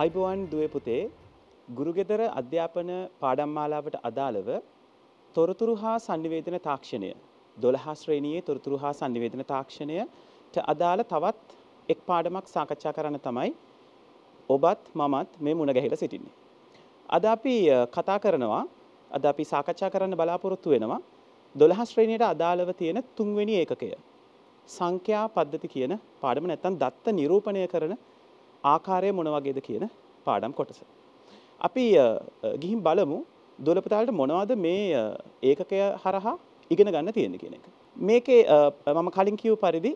අයිබෝවන් දුවපුතේ ගුරුගෙදර අධ්‍යාපන පාඩම්මාලාවට අදාළව තොරතුරු හා සංනිවේදන තාක්ෂණය දොළහා ශ්‍රේණයේ තොරතුරු හා සංනිවේදන තාක්ෂණයට අදාළ තවත් එක් පාඩමක් සාකච්ඡා කරන්න තමයි ඔබත් මමත් මේ මුණගැහිල සිටින්නේ. අද අපි කතා කරනවා අද අපි සාකච්ඡා කරන්න බලාපොරොත්තු වෙනවා දොළහ ශ්‍රේණයට අදාළව තියෙන තුන්වෙනි ඒකකය. සංඛ්‍යා පද්ධති කියන පාඩම නැත්තන් දත්ත නිරූපණය කරන ආකාරය මොන වගේද කියන පාඩම් කොටස. අපි ගිහින් බලමු දොලපතාලට මොනවද මේ ඒකකය හරහා ඉගෙන ගන්න තියෙන කියන එක. මේකේ මම කලින් කිව් පරිදි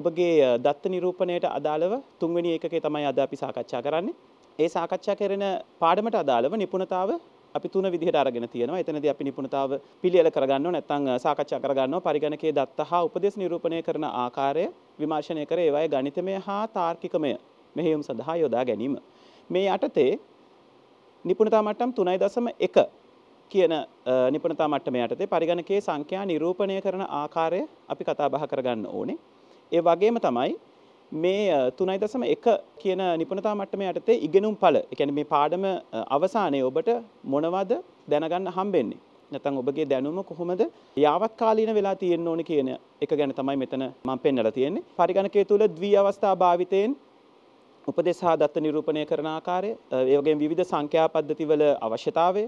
ඔබගේ දත්ත නිරූපණයට අදාළව තුන්වෙනි ඒකකේ තමයි අද අපි සාකච්ඡා කරන්නේ. ඒ සාකච්ඡා කරන පාඩමට අදාළව නිපුණතාව අපි තුන විදිහට අරගෙන තියෙනවා. එතනදී අපි නිපුණතාව පිළියෙල කරගන්නව නැත්නම් සාකච්ඡා කරගන්නව පරිගණකයේ දත්ත හා උපදේශ නිරූපණය කරන ආකාරය විමර්ශනය කර ඒවායේ ගණිතමය හා තාර්කිකමය මෙහෙයුම් සඳහා යොදා ගැනීම. මේ යටතේ නිපුණතා මට්ටම් 3.1 කියන නිපුණතා මට්ටම යටතේ පරිගණකයේ සංඛ්‍යා නිරූපණය කරන ආකාරය අපි කතා බහ කරගන්න ඕනේ. ඒ වගේම තමයි මේ 3.1 කියන නිපුණතා මට්ටම යටතේ ඉගෙනුම් ඵල, ඒ කියන්නේ මේ පාඩම අවසානයේ ඔබට මොනවද දැනගන්න හම්බෙන්නේ? නැතන් ඔබගේ දැනුම කොහොමද යාවත් කාලීන වෙලා තියෙන්න්න ඕනි කියන එක ගැන තමයි මෙතන මං පෙන්නල තියෙන්නේ පරිගණකය තුළ දී අවස්ථා භාවිතයෙන් උපදේශා දත්ත නිරූපණය කරන ආකාරය, ඒ වගේම විවිධ සංඛ්‍යා පද්ධතිවල අවශ්‍යතාවය,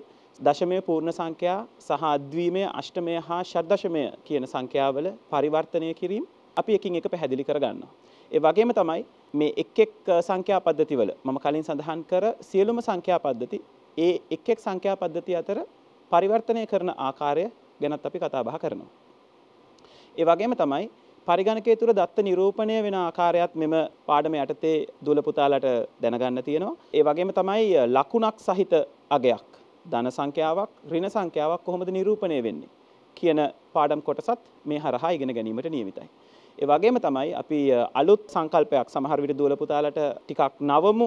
දශමයේ පූර්ණ සංඛ්‍යා සහ අද්විමයේ අෂ්ටමයේ හා ෂඩ්දශමය කියන සංඛ්‍යාවල පරිවර්තනය කිරීම අපි එකින් එක පැහැදිලි කරගන්නවා. ඒ වගේම තමයි මේ එක් එක් සංඛ්‍යා පද්ධතිවල මම කලින් සඳහන් කර සියලුම සංඛ්‍යා පද්ධති ඒ එක් එක් සංඛ්‍යා පද්ධති අතර පරිවර්තනය කරන ආකාරය ගැනත් අපි කතා බහ කරනවා. ඒ වගේම තමයි පරිගණකය තුළ දත්ත නිරූපණය වෙන ආකාරයත් මෙම පාඩම යටතේ දුලපුතාලට දැනගන්න තියෙනවා. ඒ වගේම තමයි ලකුණක් සහිත අගයක්. ධන සංඛ්‍යාවක් ඍණ සංඛ්‍යාවක් කොහොමද නිරූපණය වෙන්නේ කියන පාඩම් කොටසත් මේ හරහා ඉගෙන ගැනීමට නියමිතයි. ඒ වගේම තමයි අපි අලුත් සංකල්පයක් සමහර විට දුවලපුතාලට ටිකක් නවමු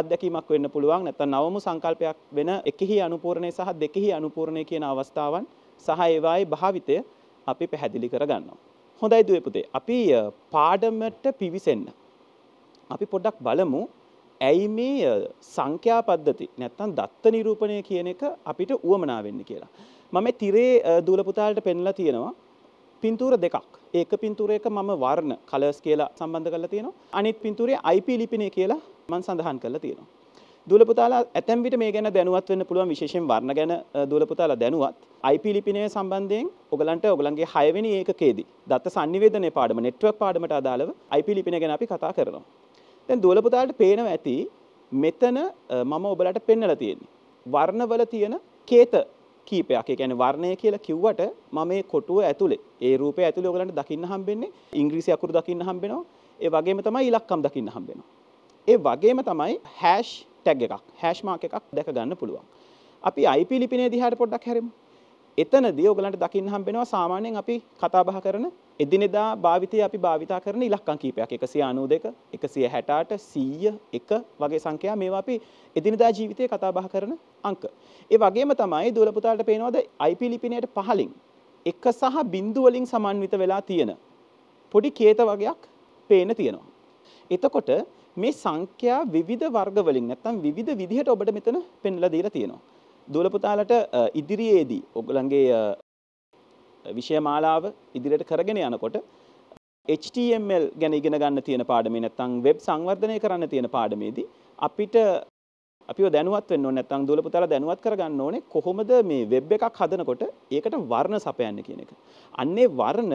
අත්දැකීමක් වෙන්න පුළුවන් නැත්නම් නවමු සංකල්පයක් වෙන එකෙහි අනුපූර්ණය සහ දෙකෙහි අනුපූර්ණය කියන අවස්ථාවන් සහ ඒවායේ භාවිතය අපි පැහැදිලි කරගන්නවා. හොඳයි දුවේ පුතේ. අපි පාඩමට පිවිසෙන්න. අපි පොඩ්ඩක් බලමු ඇයි මේ සංඛ්‍යා පද්ධති නැත්තම් දත්ත නිරූපණය කියන එක අපිට උවමනා වෙන්නේ කියලා. මම තිරේ දූල පුතාලට පෙන්ලා තියෙනවා පින්තූර දෙකක්. ඒක පින්තූරයක මම වර්ණ කලර්ස් කියලා සම්බන්ධ කරලා තියෙනවා. අනිත් පින්තූරයේ IP ලිපිනේ කියලා මම සඳහන් කරලා තියෙනවා. දුලපුතාලා ඇතැම් විට මේ ගැන දැනුවත් වෙන්න පුළුවන් විශේෂයෙන් වර්ණ ගැන දුලපුතාලා දැනුවත් IP ලිපිනය සම්බන්ධයෙන් ඔයගලන්ට ඔයගලන්ගේ 6 වෙනි ඒකකයේදී දත්ත sannivedanaya පාඩම network පාඩමට අදාළව IP ලිපිනය ගැන අපි කතා කරනවා. දැන් දුලපුතාලට පේනවා ඇති මෙතන මම ඔබලට පෙන්නලා තියෙන්නේ වර්ණවල තියෙන කේත කීපයක් ඒ කියන්නේ වර්ණය කියලා කිව්වට මම මේ කොටුව ඇතුලේ ඒ රූපය ඇතුලේ ඔයගලන්ට දකින්න හම්බෙන්නේ ඉංග්‍රීසි අකුරු දකින්න හම්බෙනවා ඒ වගේම තමයි ඉලක්කම් දකින්න හම්බෙනවා ඒ වගේම තමයි hash ටැග් එකක් හැෂ්මාක් එකක් දැක ගන්න පුළුවන්. අපි IP ලිපිනේ දිහාට පොඩ්ඩක් හැරෙමු. එතනදී ඔයගලන්ට දකින්න හම්බෙනවා සාමාන්‍යයෙන් අපි කතා බහ කරන එදිනෙදා භාවිතයේ අපි භාවිතා කරන ඉලක්කම් කීපයක් 192, 168, 100, 1 වගේ සංඛ්‍යා මේවා අපි එදිනෙදා ජීවිතයේ කතා බහ කරන අංක. ඒ වගේම තමයි දුවල පුතාලට පේනවද IP ලිපිනේට පහලින් 1 සහ බිඳු වලින් සමන්විත වෙලා තියෙන පොඩි කේත වගේක් පේන තියෙනවා. එතකොට මේ සංඛ්‍යා විවිධ වර්ග වලින් නැත්නම් විවිධ විදිහට ඔබට මෙතන පෙන්ලා දීලා තියෙනවා. දුවල පුතාලට ඉදිරියේදී ඔයගලගේ විෂය මාලාව ඉදිරියට කරගෙන යනකොට HTML ගැන ඉගෙන ගන්න තියෙන පාඩමේ නැත්නම් වෙබ් සංවර්ධනය කරන්න තියෙන පාඩමේදී අපිට අපිව දැනුවත් වෙන්න ඕනේ නැත්නම් දුවල පුතාලා දැනුවත් කරගන්න ඕනේ කොහොමද මේ වෙබ් එකක් හදනකොට ඒකට වර්ණ සපයන්නේ කියන එක. අන්නේ වර්ණ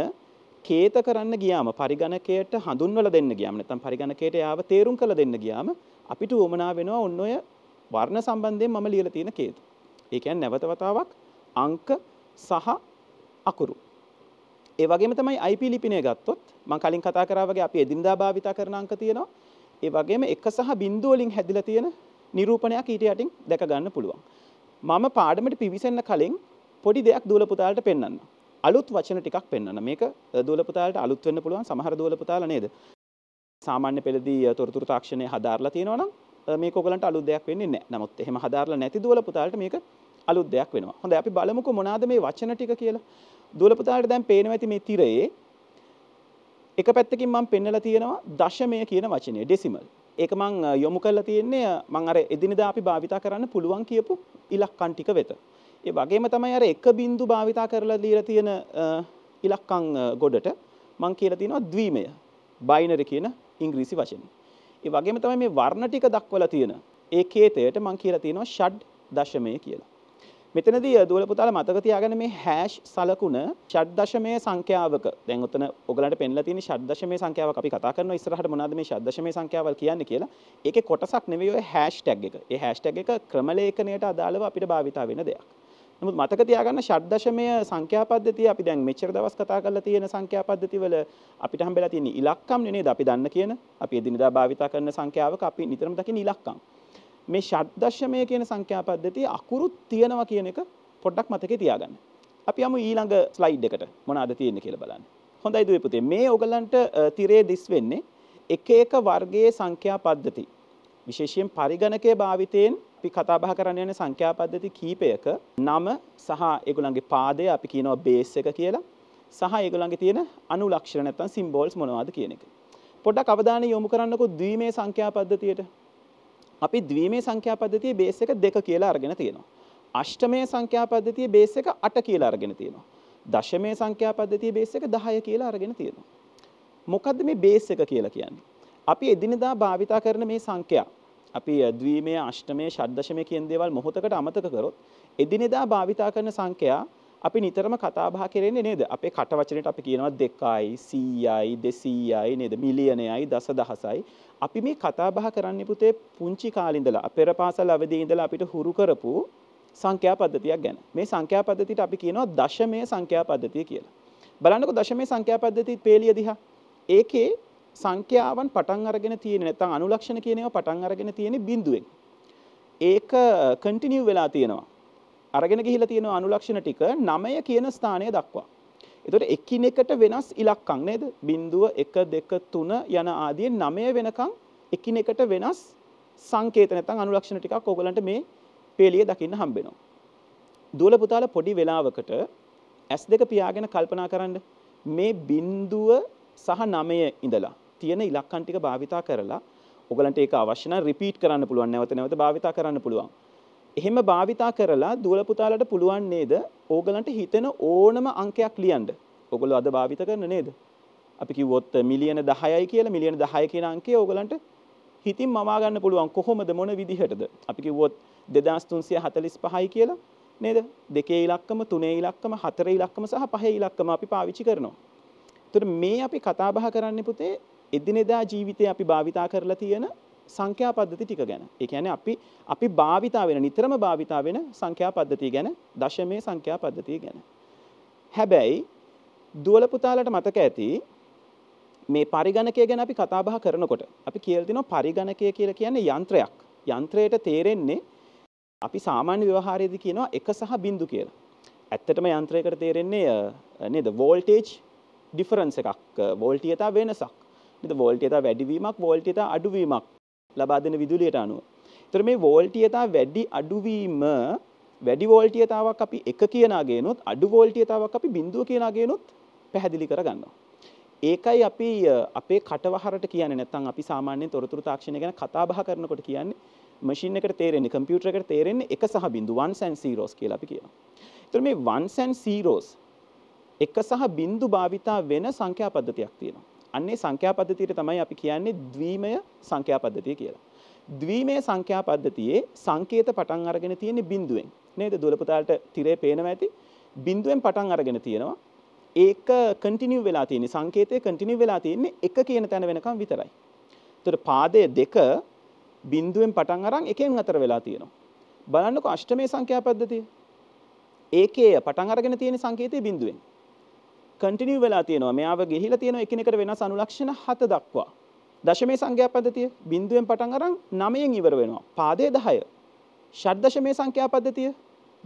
කේත කරන්න ගියාම පරිගණකයට හඳුන්වල දෙන්න ගියාම නැත්නම් පරිගණකයට යාව තේරුම් කළ දෙන්න ගියාම අපිට උවමනා වෙනවා ඔන්න ඔය වර්ණ සම්බන්ධයෙන් මම ලියලා තියෙන කේත. ඒ කියන්නේ නැවත වතාවක් අංක සහ අකුරු. ඒ වගේම තමයි IP ලිපිණය ගත්තොත් මම කලින් කතා කරා වගේ අපි එදිනදා භාවිතා කරන අංක තියෙනවා. ඒ වගේම 1 සහ බිංදුව වලින් හැදිලා තියෙන නිරූපණයක් ඊට යටින් දැක ගන්න පුළුවන්. මම පාඩමට පිවිසෙන්න කලින් පොඩි දෙයක් දුවල පුතාලට පෙන්වන්නම්. අලුත් වචන ටිකක් පෙන්වන්න. මේක දුවලපතාලට අලුත් වෙන්න පුළුවන් සමහර දුවලපතාල නේද? සාමාන්‍ය පෙළදී තොරතුරු තාක්ෂණය හදාarලා තියෙනවා නම් මේක ඔයගලන්ට අලුත් දෙයක් වෙන්නේ නැහැ. නමුත් එහෙම හදාarලා නැති දුවලපතාලට මේක අලුත් දෙයක් වෙනවා. හොඳයි අපි බලමුකෝ මොනවාද මේ වචන ටික කියලා. දුවලපතාලට දැන් පේනවා ඇති මේ තිරයේ එක පැත්තකින් මම පෙන්වලා තියෙනවා දශමය කියන වචනය ඩෙසිමල්. ඒක මං යොමු කරලා තියෙන්නේ මං අර එදිනෙදා අපි භාවිතා කරන්න පුළුවන් කියපු ඉලක්කම් ටික වෙත. ඒ වගේම තමයි අර එක බිඳු භාවිතා කරලා දීලා තියෙන ඉලක්කම් ගොඩට මම කියලා තියෙනවා ද්විමය බයිනරි කියන ඉංග්‍රීසි වචනේ. ඒ වගේම තමයි මේ වර්ණ ටික දක්වලා තියෙන ඒ කේතයට මම කියලා තියෙනවා ෂඩ් දශමය කියලා. මෙතනදී දුවල පුතාලා මතක තියාගන්න මේ හෑෂ් සලකුණ ෂඩ් දශමය සංඛ්‍යාවක. දැන් ඔතන ඔයගලන්ට පෙන්ලා තියෙන ෂඩ් දශමය සංඛ්‍යාවක් අපි කතා කරනවා ඉස්සරහට මොනවද මේ ෂඩ් දශමය සංඛ්‍යාවල් කියන්නේ කියලා. ඒකේ කොටසක් නෙවෙයි ඔය හෑෂ් ටැග් එක. ඒ හෑෂ් ටැග් එක ක්‍රමලේඛනයට අදාළව අපිට භාවිතා වෙන දෙයක්. නමුත් මතක තියාගන්න ෂඩ්දශමය සංඛ්‍යා පද්ධතිය අපි දැන් මෙච්චර දවස් කතා කරලා තියෙන සංඛ්‍යා පද්ධතිවල අපිට හම්බෙලා තියෙන ඉලක්කම් නේද අපි දන්න කියන අපි එදිනදා භාවිතා කරන සංඛ්‍යාවක අපි නිතරම දකින ඉලක්කම් මේ ෂඩ්දශමය කියන සංඛ්‍යා පද්ධතිය අකුරු තියෙනවා කියන එක පොඩ්ඩක් මතකේ තියාගන්න. අපි යමු ඊළඟ ස්ලයිඩ් එකට මොනවද තියෙන්නේ කියලා බලන්න. හොඳයි දුවේ පුතේ මේ ඔයගලන්ට තිරේ දිස් වෙන්නේ එක එක වර්ගයේ සංඛ්‍යා පද්ධති විශේෂයෙන් පරිගණකයේ භාවිතයෙන් අපි කතා බහ කරන්න යන සංඛ්‍යා පද්ධති කීපයක නම සහ ඒගොල්ලන්ගේ පාදය අපි කියනවා බේස් එක කියලා සහ ඒගොල්ලන්ගේ තියෙන අනුලක්ෂණ නැත්නම් සිම්බල්ස් මොනවද කියන එක. පොඩ්ඩක් අවධානය යොමු කරන්නකෝ ද්විමේ සංඛ්‍යා පද්ධතියට. අපි ද්විමේ සංඛ්‍යා පද්ධතියේ බේස් එක 2 කියලා අරගෙන තියෙනවා. අෂ්ටමය සංඛ්‍යා පද්ධතියේ බේස් එක 8 කියලා අරගෙන තියෙනවා. දශමය සංඛ්‍යා පද්ධතියේ බේස් එක 10 කියලා අරගෙන තියෙනවා. මොකද්ද මේ බේස් එක කියලා කියන්නේ? අපි එදිනෙදා භාවිතා කරන මේ සංඛ්‍යා අපි යද්වීමේ අෂ්ටමය ශද්දශමය කියන දේවල් මොහොතකට අමතක කරොත් එදිනෙදා භාවිතා කරන සංඛ්‍යා අපි නිතරම කතාබහ කරන්නේ නේද? අපේ කට වචනෙට අපි කියනවා දෙකයි, 100යි, 200යි නේද? මිලියනයයි, දසදහසයි. අපි මේ කතාබහ කරන්නේ පුතේ පුංචි කාලේ ඉඳලා පෙර පාසල් අවදී ඉඳලා අපිට හුරු කරපු සංඛ්‍යා පද්ධතියක් ගැන. මේ සංඛ්‍යා පද්ධතියට අපි කියනවා දශමය සංඛ්‍යා පද්ධතිය කියලා. බලන්නකෝ දශමය සංඛ්‍යා පද්ධතියේ පේළිය දිහා. ඒකේ සංඛ්‍යාවන් පටන් අරගෙන තියෙන නැත්නම් අනුලක්ෂණ කියන ඒවා පටන් අරගෙන තියෙන්නේ බිඳුවෙන්. ඒක කන්ටිනියු uh, වෙලා තියෙනවා. අරගෙන ගිහිලා තියෙන අනුලක්ෂණ ටික 9 කියන ස්ථානය දක්වා. එතකොට එකිනෙකට වෙනස් ඉලක්කම් නේද? බිඳුව 1 2 3 යන ආදී 9 වෙනකන් එකිනෙකට වෙනස් සංකේත නැත්නම් අනුලක්ෂණ ටිකක් ඕගලන්ට මේ පේළියේ දකින්න හම්බ වෙනවා. දුවල පුතාලා පොඩි වෙලාවකට S2 පියාගෙන කල්පනා කරන්න මේ බිඳුව සහ 9 ඉඳලා තියෙන ඉලක්කන් ටික භාවිතා කරලා ඔයගලන්ට ඒක අවශ්‍ය නම් රිපීට් කරන්න පුළුවන් නැවත නැවත භාවිතා කරන්න පුළුවන්. එහෙම භාවිතා කරලා දුවල පුතාලට පුළුවන් නේද ඕගලන්ට හිතෙන ඕනම අංකයක් ලියන්න. ඔයගොල්ලෝ අද භාවිත කරන නේද? අපි කිව්වොත් මිලියන 10යි කියලා මිලියන 10 කියන අංකය ඕගලන්ට හිතින් මවා ගන්න පුළුවන් කොහොමද මොන විදිහටද? අපි කිව්වොත් 2345යි කියලා නේද? දෙකේ ඉලක්කම, තුනේ ඉලක්කම, හතරේ ඉලක්කම සහ පහේ ඉලක්කම අපි පාවිච්චි කරනවා. එතකොට මේ අපි කතා බහ කරන්නේ පුතේ එදිනෙදා ජීවිතය අපි භාවිතා කරලා තියෙන සංඛ්‍යා පද්ධති ටික ගැන. ඒ කියන්නේ අපි අපි භාවිතා වෙන නිතරම භාවිතා වෙන සංඛ්‍යා පද්ධතිය ගැන දශමයේ සංඛ්‍යා පද්ධතිය ගැන. හැබැයි දුවල පුතාලට මතක ඇති මේ පරිගණකය ගැන අපි කතා බහ කරනකොට අපි කියලා දිනවා පරිගණකය කියලා කියන්නේ යන්ත්‍රයක්. යන්ත්‍රයට තේරෙන්නේ අපි සාමාන්‍ය ව්‍යවහාරයේදී කියනවා 1 සහ බිඳු කියලා. ඇත්තටම යන්ත්‍රයකට තේරෙන්නේ නේද වෝල්ටේජ් ඩිෆරන්ස් එකක් වෝල්ටියතා වෙනසක්. එතකොට වෝල්ටීයතා වැඩිවීමක් වෝල්ටීයතා අඩුවීමක් ලබා දෙන විදුලියට අනුව. එතකොට මේ වෝල්ටීයතා වැඩි අඩුවීම වැඩි වෝල්ටීයතාවක් අපි 1 කියන අගේනොත් අඩු වෝල්ටීයතාවක් අපි 0 කියන අගේනොත් පැහැදිලි කරගන්නවා. ඒකයි අපි අපේ කටවහරට කියන්නේ නැත්නම් අපි සාමාන්‍යයෙන් තොරතුරු තාක්ෂණය ගැන කතා බහ කරනකොට කියන්නේ මැෂින් එකට තේරෙන්නේ කම්පියුටර් එකට තේරෙන්නේ 1 සහ බිංදු 1s and zeros කියලා අපි කියනවා. ඒතර මේ 1s and zeros 1 සහ බිංදු භාවිතා වෙන සංඛ්‍යා පද්ධතියක් තියෙනවා. අන්නේ සංඛ්‍යා පද්ධතියට තමයි අපි කියන්නේ ද්විමය සංඛ්‍යා පද්ධතිය කියලා. ද්විමය සංඛ්‍යා පද්ධතියේ සංකේත පටන් අරගෙන තියෙන බිඳුවෙන් නේද දුවල පුතාලට tire පේනවා ඇති. බිඳුවෙන් පටන් අරගෙන තියෙනවා. ඒක කන්ටිනියු වෙලා තියෙන්නේ සංකේතය කන්ටිනියු වෙලා තියෙන්නේ එක කියන තැන වෙනකම් විතරයි. එතකොට පාදයේ දෙක බිඳුවෙන් පටන් අරන් එකෙන් අතර වෙලා තියෙනවා. බලන්නකෝ අෂ්ටමය සංඛ්‍යා පද්ධතිය. ඒකේ පටන් අරගෙන තියෙන සංකේතය බිඳුවෙන්. කන්ටිනියු වෙලා තියෙනවා. මෙයාව ගිහිලා තියෙනවා එකිනෙකට වෙනස් අනුලක්ෂණ 7 දක්වා. දශමයේ සංඛ්‍යා පද්ධතිය බිඳුවෙන් පටන් අරන් 9ෙන් ඉවර වෙනවා. පාදයේ 10. ෂඩ්දශමයේ සංඛ්‍යා පද්ධතිය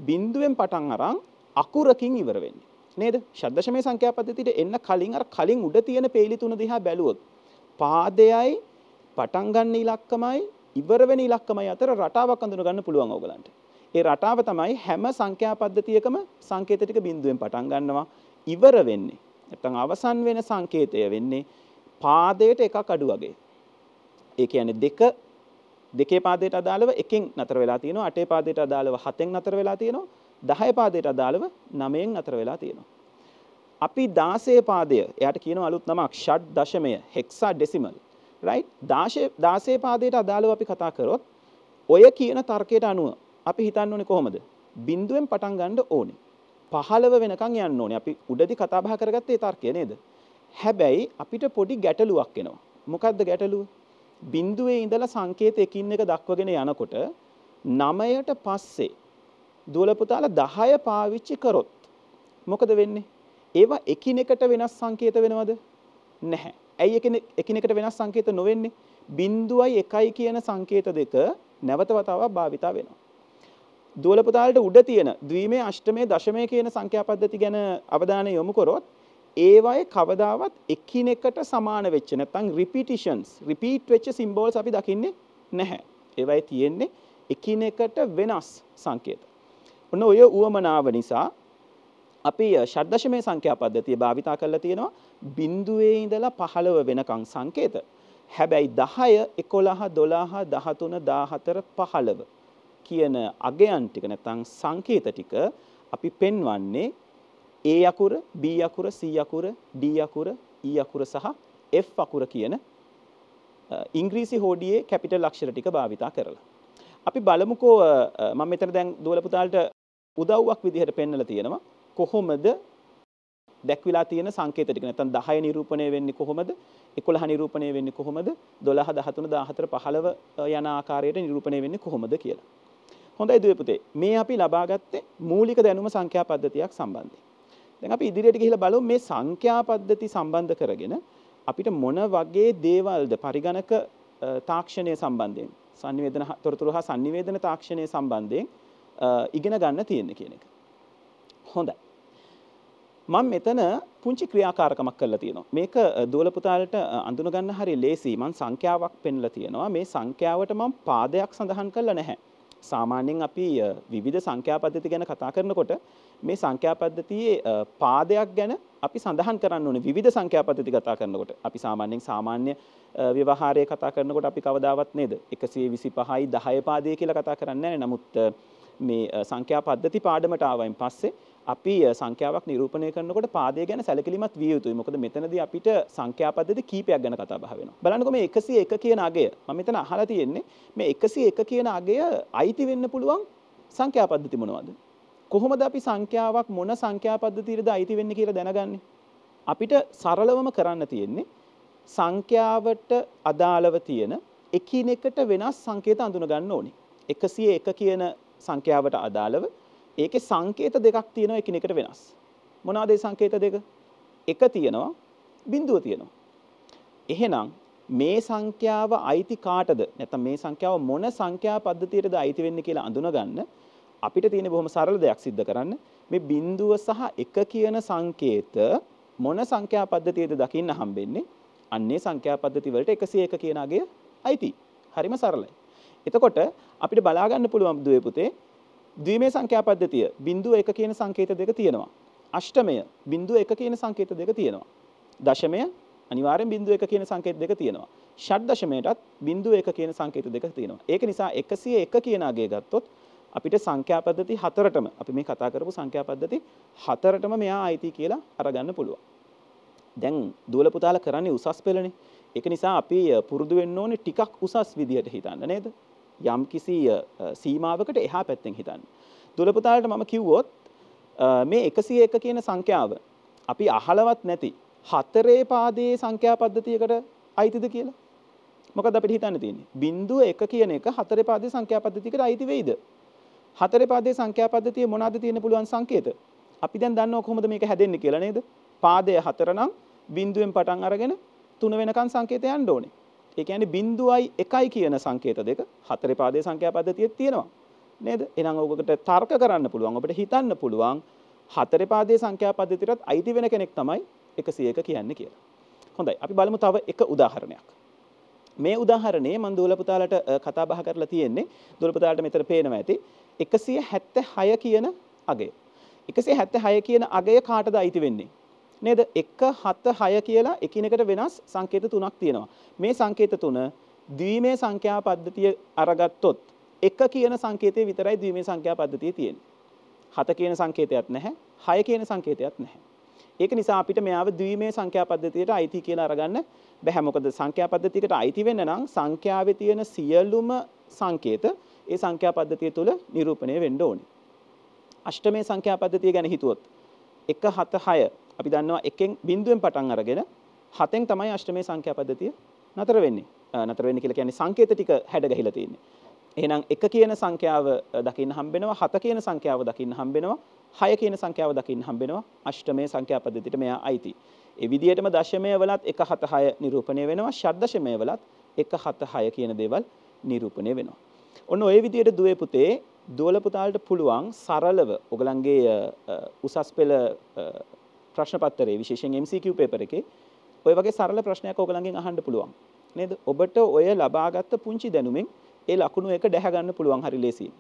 බිඳුවෙන් පටන් අරන් අකුරකින් ඉවර වෙන්නේ. නේද? ෂඩ්දශමයේ සංඛ්‍යා පද්ධතියට එන්න කලින් අර කලින් උඩ තියෙන peeli තුන දිහා බැලුවොත් පාදයයි පටන් ගන්න ඉලක්කමයි ඉවර වෙන ඉලක්කමයි අතර රටාවක් අඳුන ගන්න පුළුවන් ඕගලන්ට. ඒ රටාව තමයි හැම සංඛ්‍යා පද්ධතියකම සංකේත ටික බිඳුවෙන් පටන් ගන්නවා ඉවර වෙන්නේ නැත්නම් අවසන් වෙන සංකේතය වෙන්නේ පාදයට එකක් අඩු වගේ. ඒ කියන්නේ දෙක දෙකේ පාදයට අදාළව එකෙන් නතර වෙලා තියෙනවා අටේ පාදයට අදාළව හතෙන් නතර වෙලා තියෙනවා 10 පාදයට අදාළව 9න් නතර වෙලා තියෙනවා. අපි 16 පාදය එයාට කියනවා අලුත් නමක් ෂඩ් දශමය හෙක්සා ඩෙසිමල් රයිට් 16 පාදයට අදාළව අපි කතා කරොත් ඔය කියන තර්කයට අනුව අපි හිතන්න ඕනේ කොහොමද? බිඳුවෙන් පටන් ගන්න ඕනේ. පහළව වෙනකං යන්න ඕනේ අපි උඩදි කතාබහ කරගත්තේ තර්කය නේද. හැබැයි අපිට පොඩි ගැටලුවක් එනවා. මොකක්ද ගැටලුව. බින්දුවේ ඉඳලා සංකේත එකින් එක දක්වගෙන යනකොට නමයට පස්සේ දුවලපුතාල දහය පාවිච්චි කරොත්. මොකද වෙන්නේ. ඒවා එකිනෙකට වෙනස් සංකේත වෙනවද නැහැ. ඇයි එකිනෙකට වෙනස් සංකේත නොවෙන්නේ. බින්දුවයි එකයි කියන සංකේත දෙක නැවත වතාවක් භාවිතා වෙනවා. දුවලපතාලට උඩ තියෙන ද්වීමේ අෂ්ටමය දශමය කියන සංඛ්‍යා පද්ධති ගැන අවධානය යොමු කරොත් ඒවයි කවදාවත් එකිනෙකට සමාන වෙච්ච නැත්නම් රිපිටිෂන්ස් රිපීට් වෙච්ච සිම්බල්ස් අපි දකින්නේ නැහැ. ඒවයි තියෙන්නේ එකිනෙකට වෙනස් සංකේත. ඔන්න ඔය උවමනාව නිසා අපි ෂඩ්දශමය සංඛ්‍යා පද්ධතිය භාවිතා කරලා තියෙනවා බිඳුවේ ඉඳලා 15 වෙනකන් සංකේත. හැබැයි 10 11 12 13 14 15 කියන අගයන් ටික නැත්නම් සංකේත ටික අපි පෙන්වන්නේ A අකුර B අකුර C අකුර D අකුර E අකුර සහ F අකුර කියන ඉංග්‍රීසි හෝඩියේ කැපිටල් අක්ෂර ටික භාවිතා කරලා. අපි බලමුකෝ මම මෙතන දැන් දුවලපුතාලට උදව්වක් විදිහට පෙන්වලා තියෙනවා කොහොමද දැක්විලා තියෙන සංකේත ටික නැත්නම් 10 නිරූපණය වෙන්නේ කොහොමද 11 නිරූපණය වෙන්නේ කොහොමද 12 13 14 15 යන ආකාරයට නිරූපණය වෙන්නේ කොහොමද කියලා. හොඳයි දුවේ පුතේ. මේ අපි ලබාගත්තේ මූලික දැනුම සංඛ්‍යා පද්ධතියක් සම්බන්ධයෙන්. දැන් අපි ඉදිරියට ගිහිල්ලා බලමු මේ සංඛ්‍යා පද්ධති සම්බන්ධ කරගෙන අපිට මොන වගේ දේවල්ද පරිගණක තාක්ෂණය සම්බන්ධයෙන් සංනිවේදන තොරතුරු හා සංනිවේදන තාක්ෂණය සම්බන්ධයෙන් ඉගෙන ගන්න තියෙන්නේ කියන එක. හොඳයි. මම මෙතන පුංචි ක්‍රියාකාරකමක් කරලා තියෙනවා. මේක දුවල පුතාලට අඳුන ගන්න හරිය ලේසියි. මම සංඛ්‍යාවක් පෙන්ලා තියෙනවා. මේ සංඛ්‍යාවට මම පාදයක් සඳහන් කරලා නැහැ. සාමාන්‍යයෙන් අපි විවිධ සංඛ්‍යා පද්ධති ගැන කතා කරනකොට මේ සංඛ්‍යා පද්ධතියේ පාදයක් ගැන අපි සඳහන් කරන්න ඕනේ විවිධ සංඛ්‍යා පද්ධති කතා කරනකොට. අපි සාමාන්‍යයෙන් සාමාන්‍ය ව්‍යවහාරයේ කතා කරනකොට අපි කවදාවත් නේද 125යි 10 පාදය කියලා කතා කරන්නේ නැහැ. නමුත් මේ සංඛ්‍යා පද්ධති පාඩමට ආවයින් පස්සේ අපි සංඛ්‍යාවක් නිරූපණය කරනකොට පාදය ගැන සැලකිලිමත් විය යුතුයි. මොකද මෙතනදී අපිට සංඛ්‍යා පද්ධති කීපයක් ගැන කතා බහ වෙනවා. බලන්නකෝ මේ 101 කියන අගය. මම මෙතන අහලා තියෙන්නේ මේ 101 කියන අගය අයිති වෙන්න පුළුවන් සංඛ්‍යා පද්ධති මොනවද? කොහොමද අපි සංඛ්‍යාවක් මොන සංඛ්‍යා පද්ධතියටද අයිති වෙන්නේ කියලා දැනගන්නේ? අපිට සරලවම කරන්න තියෙන්නේ සංඛ්‍යාවට අදාළව තියෙන එකිනෙකට වෙනස් සංකේත අඳුන ගන්න ඕනේ. 101 කියන සංඛ්‍යාවට අදාළව ඒකේ සංකේත දෙකක් තියෙනවා එකිනෙකට වෙනස්. මොනවාද ඒ සංකේත දෙක? එක තියෙනවා බිඳුව තියෙනවා. එහෙනම් මේ සංඛ්‍යාව අයිති කාටද? නැත්නම් මේ සංඛ්‍යාව මොන සංඛ්‍යා පද්ධතියටද අයිති වෙන්නේ කියලා අඳුනගන්න අපිට තියෙන බොහොම සරල දෙයක් सिद्ध කරන්න. මේ බිඳුව සහ එක කියන සංකේත මොන සංඛ්‍යා පද්ධතියද දකින්න හම්බෙන්නේ? අන්නේ සංඛ්‍යා පද්ධති වලට 101 කියන අගය අයිති. හරිම සරලයි. එතකොට අපිට බලා ගන්න පුළුවන් දුවේ පුතේ ද්විමේ සංඛ්‍යා පද්ධතිය බිඳුව එක කියන සංකේත දෙක තියෙනවා. අෂ්ටමය බිඳුව එක කියන සංකේත දෙක තියෙනවා. දශමය අනිවාර්යෙන් බිඳුව එක කියන සංකේත දෙක තියෙනවා. ෂඩ් දශමයටත් බිඳුව එක කියන සංකේත දෙක තියෙනවා. ඒක නිසා 101 කියන අගය ගත්තොත් අපිට සංඛ්‍යා පද්ධති හතරටම අපි මේ කතා කරපු සංඛ්‍යා පද්ධති හතරටම මෙයා අයිති කියලා අරගන්න පුළුවන්. දැන් දුවල පුතාලා කරන්නේ උසස් පෙළනේ. ඒක නිසා අපි පුරුදු වෙන්න ඕනේ ටිකක් උසස් විදියට හිතන්න නේද? යම්කිසි සීමාවකට එහා පැත්තෙන් හිතන්න. දුලපුතාලට මම කිව්වොත් මේ එකසිය එක කියන සංඛ්‍යාව අපි අහලවත් නැති හතරේ පාදයේ සංඛ්‍යා පද්ධතියකට අයිතිද කියලා. මොකද අපිට හිතන්න තියෙන්නේ. බිංදුව එක කියන එක හතරේ පාදයේ සංඛ්‍යා පද්ධතියකට අයිති වෙයිද? හතරේ පාදයේ සංඛ්‍යා පද්ධතිය මොනවාද තියෙන පුළුවන් සංකේත? අපි දැන් දන්නව කොහොමද මේක හැදෙන්නේ කියලා නේද? පාදය හතර නම් බිංදුවෙන් පටන් අරගෙන තුන වෙනකන් සංකේතය යන්න ඕනේ. ඒ කියන්නේ බිඳුවයි එකයි කියන සංකේත දෙක හතරේ පාදයේ සංඛ්‍යා පද්ධතියේ තියෙනවා. නේද? එහෙනම් ඔකට තර්ක කරන්න පුළුවන්, ඔබට හිතන්න පුළුවන් හතරේ පාදයේ සංඛ්‍යා පද්ධතියටත් අයිති වෙන කෙනෙක් තමයි 101 කියන්නේ කියලා. හොඳයි. අපි බලමු තව එක උදාහරණයක්. මේ උදාහරණේ මම දූලපුතාලට කතා බහ කරලා තියෙන්නේ. දූලපුතාලට මෙතන පේනවා ඇති 176 කියන අගය. 176 කියන අගය කාටද අයිති වෙන්නේ? නේද 1 7 6 කියලා එකිනෙකට වෙනස් සංකේත තුනක් තියෙනවා මේ සංකේත තුන ද්විමේ සංඛ්‍යා පද්ධතිය අරගත්තොත් 1 කියන සංකේතය විතරයි ද්විමේ සංඛ්‍යා පද්ධතිය තියෙන්නේ 7 කියන සංකේතයක් නැහැ 6 කියන සංකේතයක් නැහැ ඒක නිසා අපිට මෙයාව ද්විමේ සංඛ්‍යා පද්ධතියට අයිති කියලා අරගන්න බැහැ මොකද සංඛ්‍යා පද්ධතියකට අයිති වෙන්න නම් සංඛ්‍යාවේ තියෙන සියලුම සංකේත ඒ සංඛ්‍යා පද්ධතිය තුළ නිරූපණය වෙන්න ඕනේ. අෂ්ටමේ සංඛ්‍යා පද්ධතිය ගැන හිතුවොත් 1 7 6 අපි දන්නවා එකෙන් බින්දුවෙන් පටන් අරගෙන හතෙන් තමයි අෂ්ටමය සංඛ්‍යා පද්ධතිය නතර වෙන්නේ. නතර වෙන්නේ කියලා කියන්නේ සංකේත ටික හැඩ ගහිලා තියෙන්නේ. එහෙනම් 1 කියන සංඛ්‍යාව දකින්න හම්බෙනවා, 7 කියන සංඛ්‍යාව දකින්න හම්බෙනවා, 6 කියන සංඛ්‍යාව දකින්න හම්බෙනවා. අෂ්ටමය සංඛ්‍යා පද්ධතියට මෙයා අයිති. ඒ විදිහටම දශමය වලත් 1 7 6 නිරූපණය වෙනවා. ෂඩ්දශමය වලත් 1 7 6 කියන දේවල් නිරූපණය වෙනවා. ඔන්න ඔය විදිහට දුවේ පුතේ දුවල පුතාලට පුළුවන් සරලව ඔගලන්ගේ උසස් පෙළ ප්‍රශ්න පත්තරේ විශේෂයෙන් MCQ පේපර් එකේ ඔය වගේ සරල ප්‍රශ්නයක් ඕගලන්ගෙන් අහන්න පුළුවන් නේද? ඔබට ඔය ලබාගත්ත පුංචි දැනුමෙන් ඒ ලකුණු එක දැහ ගන්න පුළුවන් හරි ලේසියෙන්.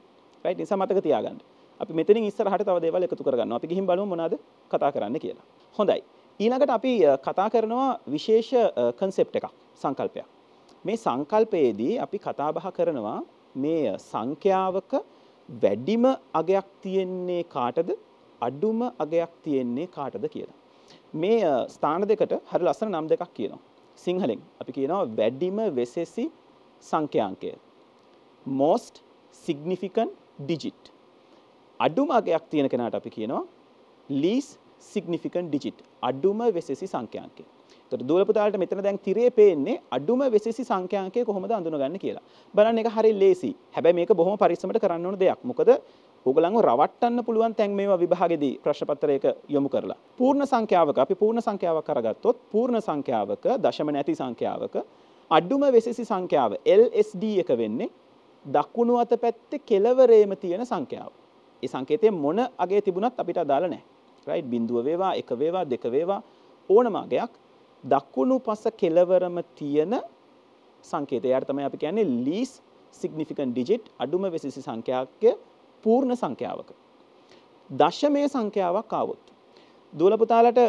රයිට් නිසා මතක තියාගන්න. අපි මෙතනින් ඉස්සරහට තව දේවල් එකතු කරගන්නවා. අපි ගිහින් බලමු මොනවද කතා කරන්න කියලා. හොඳයි. ඊළඟට අපි කතා කරනවා විශේෂ කන්සෙප්ට් එකක් සංකල්පයක්. මේ සංකල්පයේදී අපි කතා බහ කරනවා මේ සංඛ්‍යාවක වැඩිම අගයක් තියෙන්නේ කාටද අඩුම අගයක් තියෙන්නේ කාටද කියලා. මේ ස්ථාන දෙකට හරි ලස්සන නම් දෙකක් කියනවා. සිංහලෙන් අපි කියනවා වැඩිම වෙසෙසි සංඛ්‍යාංකය. most significant digit. අඩුම අගයක් තියෙන කෙනාට අපි කියනවා least significant digit. අඩුම වෙසෙසි සංඛ්‍යාංකය. එතකොට දූලපතාලට මෙතන දැන් තිරේ පේන්නේ අඩුම වෙසෙසි සංඛ්‍යාංකය කොහොමද අඳුනගන්නේ කියලා. බලන්න ඒක හරි ලේසි. හැබැයි මේක බොහොම පරිස්සමට කරන්න ඕන දෙයක්. මොකද ඔගලන්ව රවට්ටන්න පුළුවන් තැන් මේවා විභාගෙදී ප්‍රශ්නපත්‍රයක යොමු කරලා. පූර්ණ සංඛ්‍යාවක අපි පූර්ණ සංඛ්‍යාවක් අරගත්තොත් පූර්ණ සංඛ්‍යාවක දශම නැති සංඛ්‍යාවක අඩුම වෙසෙසි සංඛ්‍යාව LSD එක වෙන්නේ දකුණු අත පැත්තේ කෙළවරේම තියෙන සංඛ්‍යාව. ඒ සංකේතයේ මොන අගේ තිබුණත් අපිට අදාළ නැහැ. රයිට් බිඳුව වේවා, එක වේවා, දෙක වේවා ඕනම අගයක් දකුණු පස කෙළවරම තියෙන සංකේතය. යාට තමයි අපි කියන්නේ least significant digit අඩුම වෙසෙසි සංඛ්‍යාවක පූර්ණ සංඛ්‍යාවක. දශමය සංඛ්‍යාවක් ආවොත්. දූලපුතාලට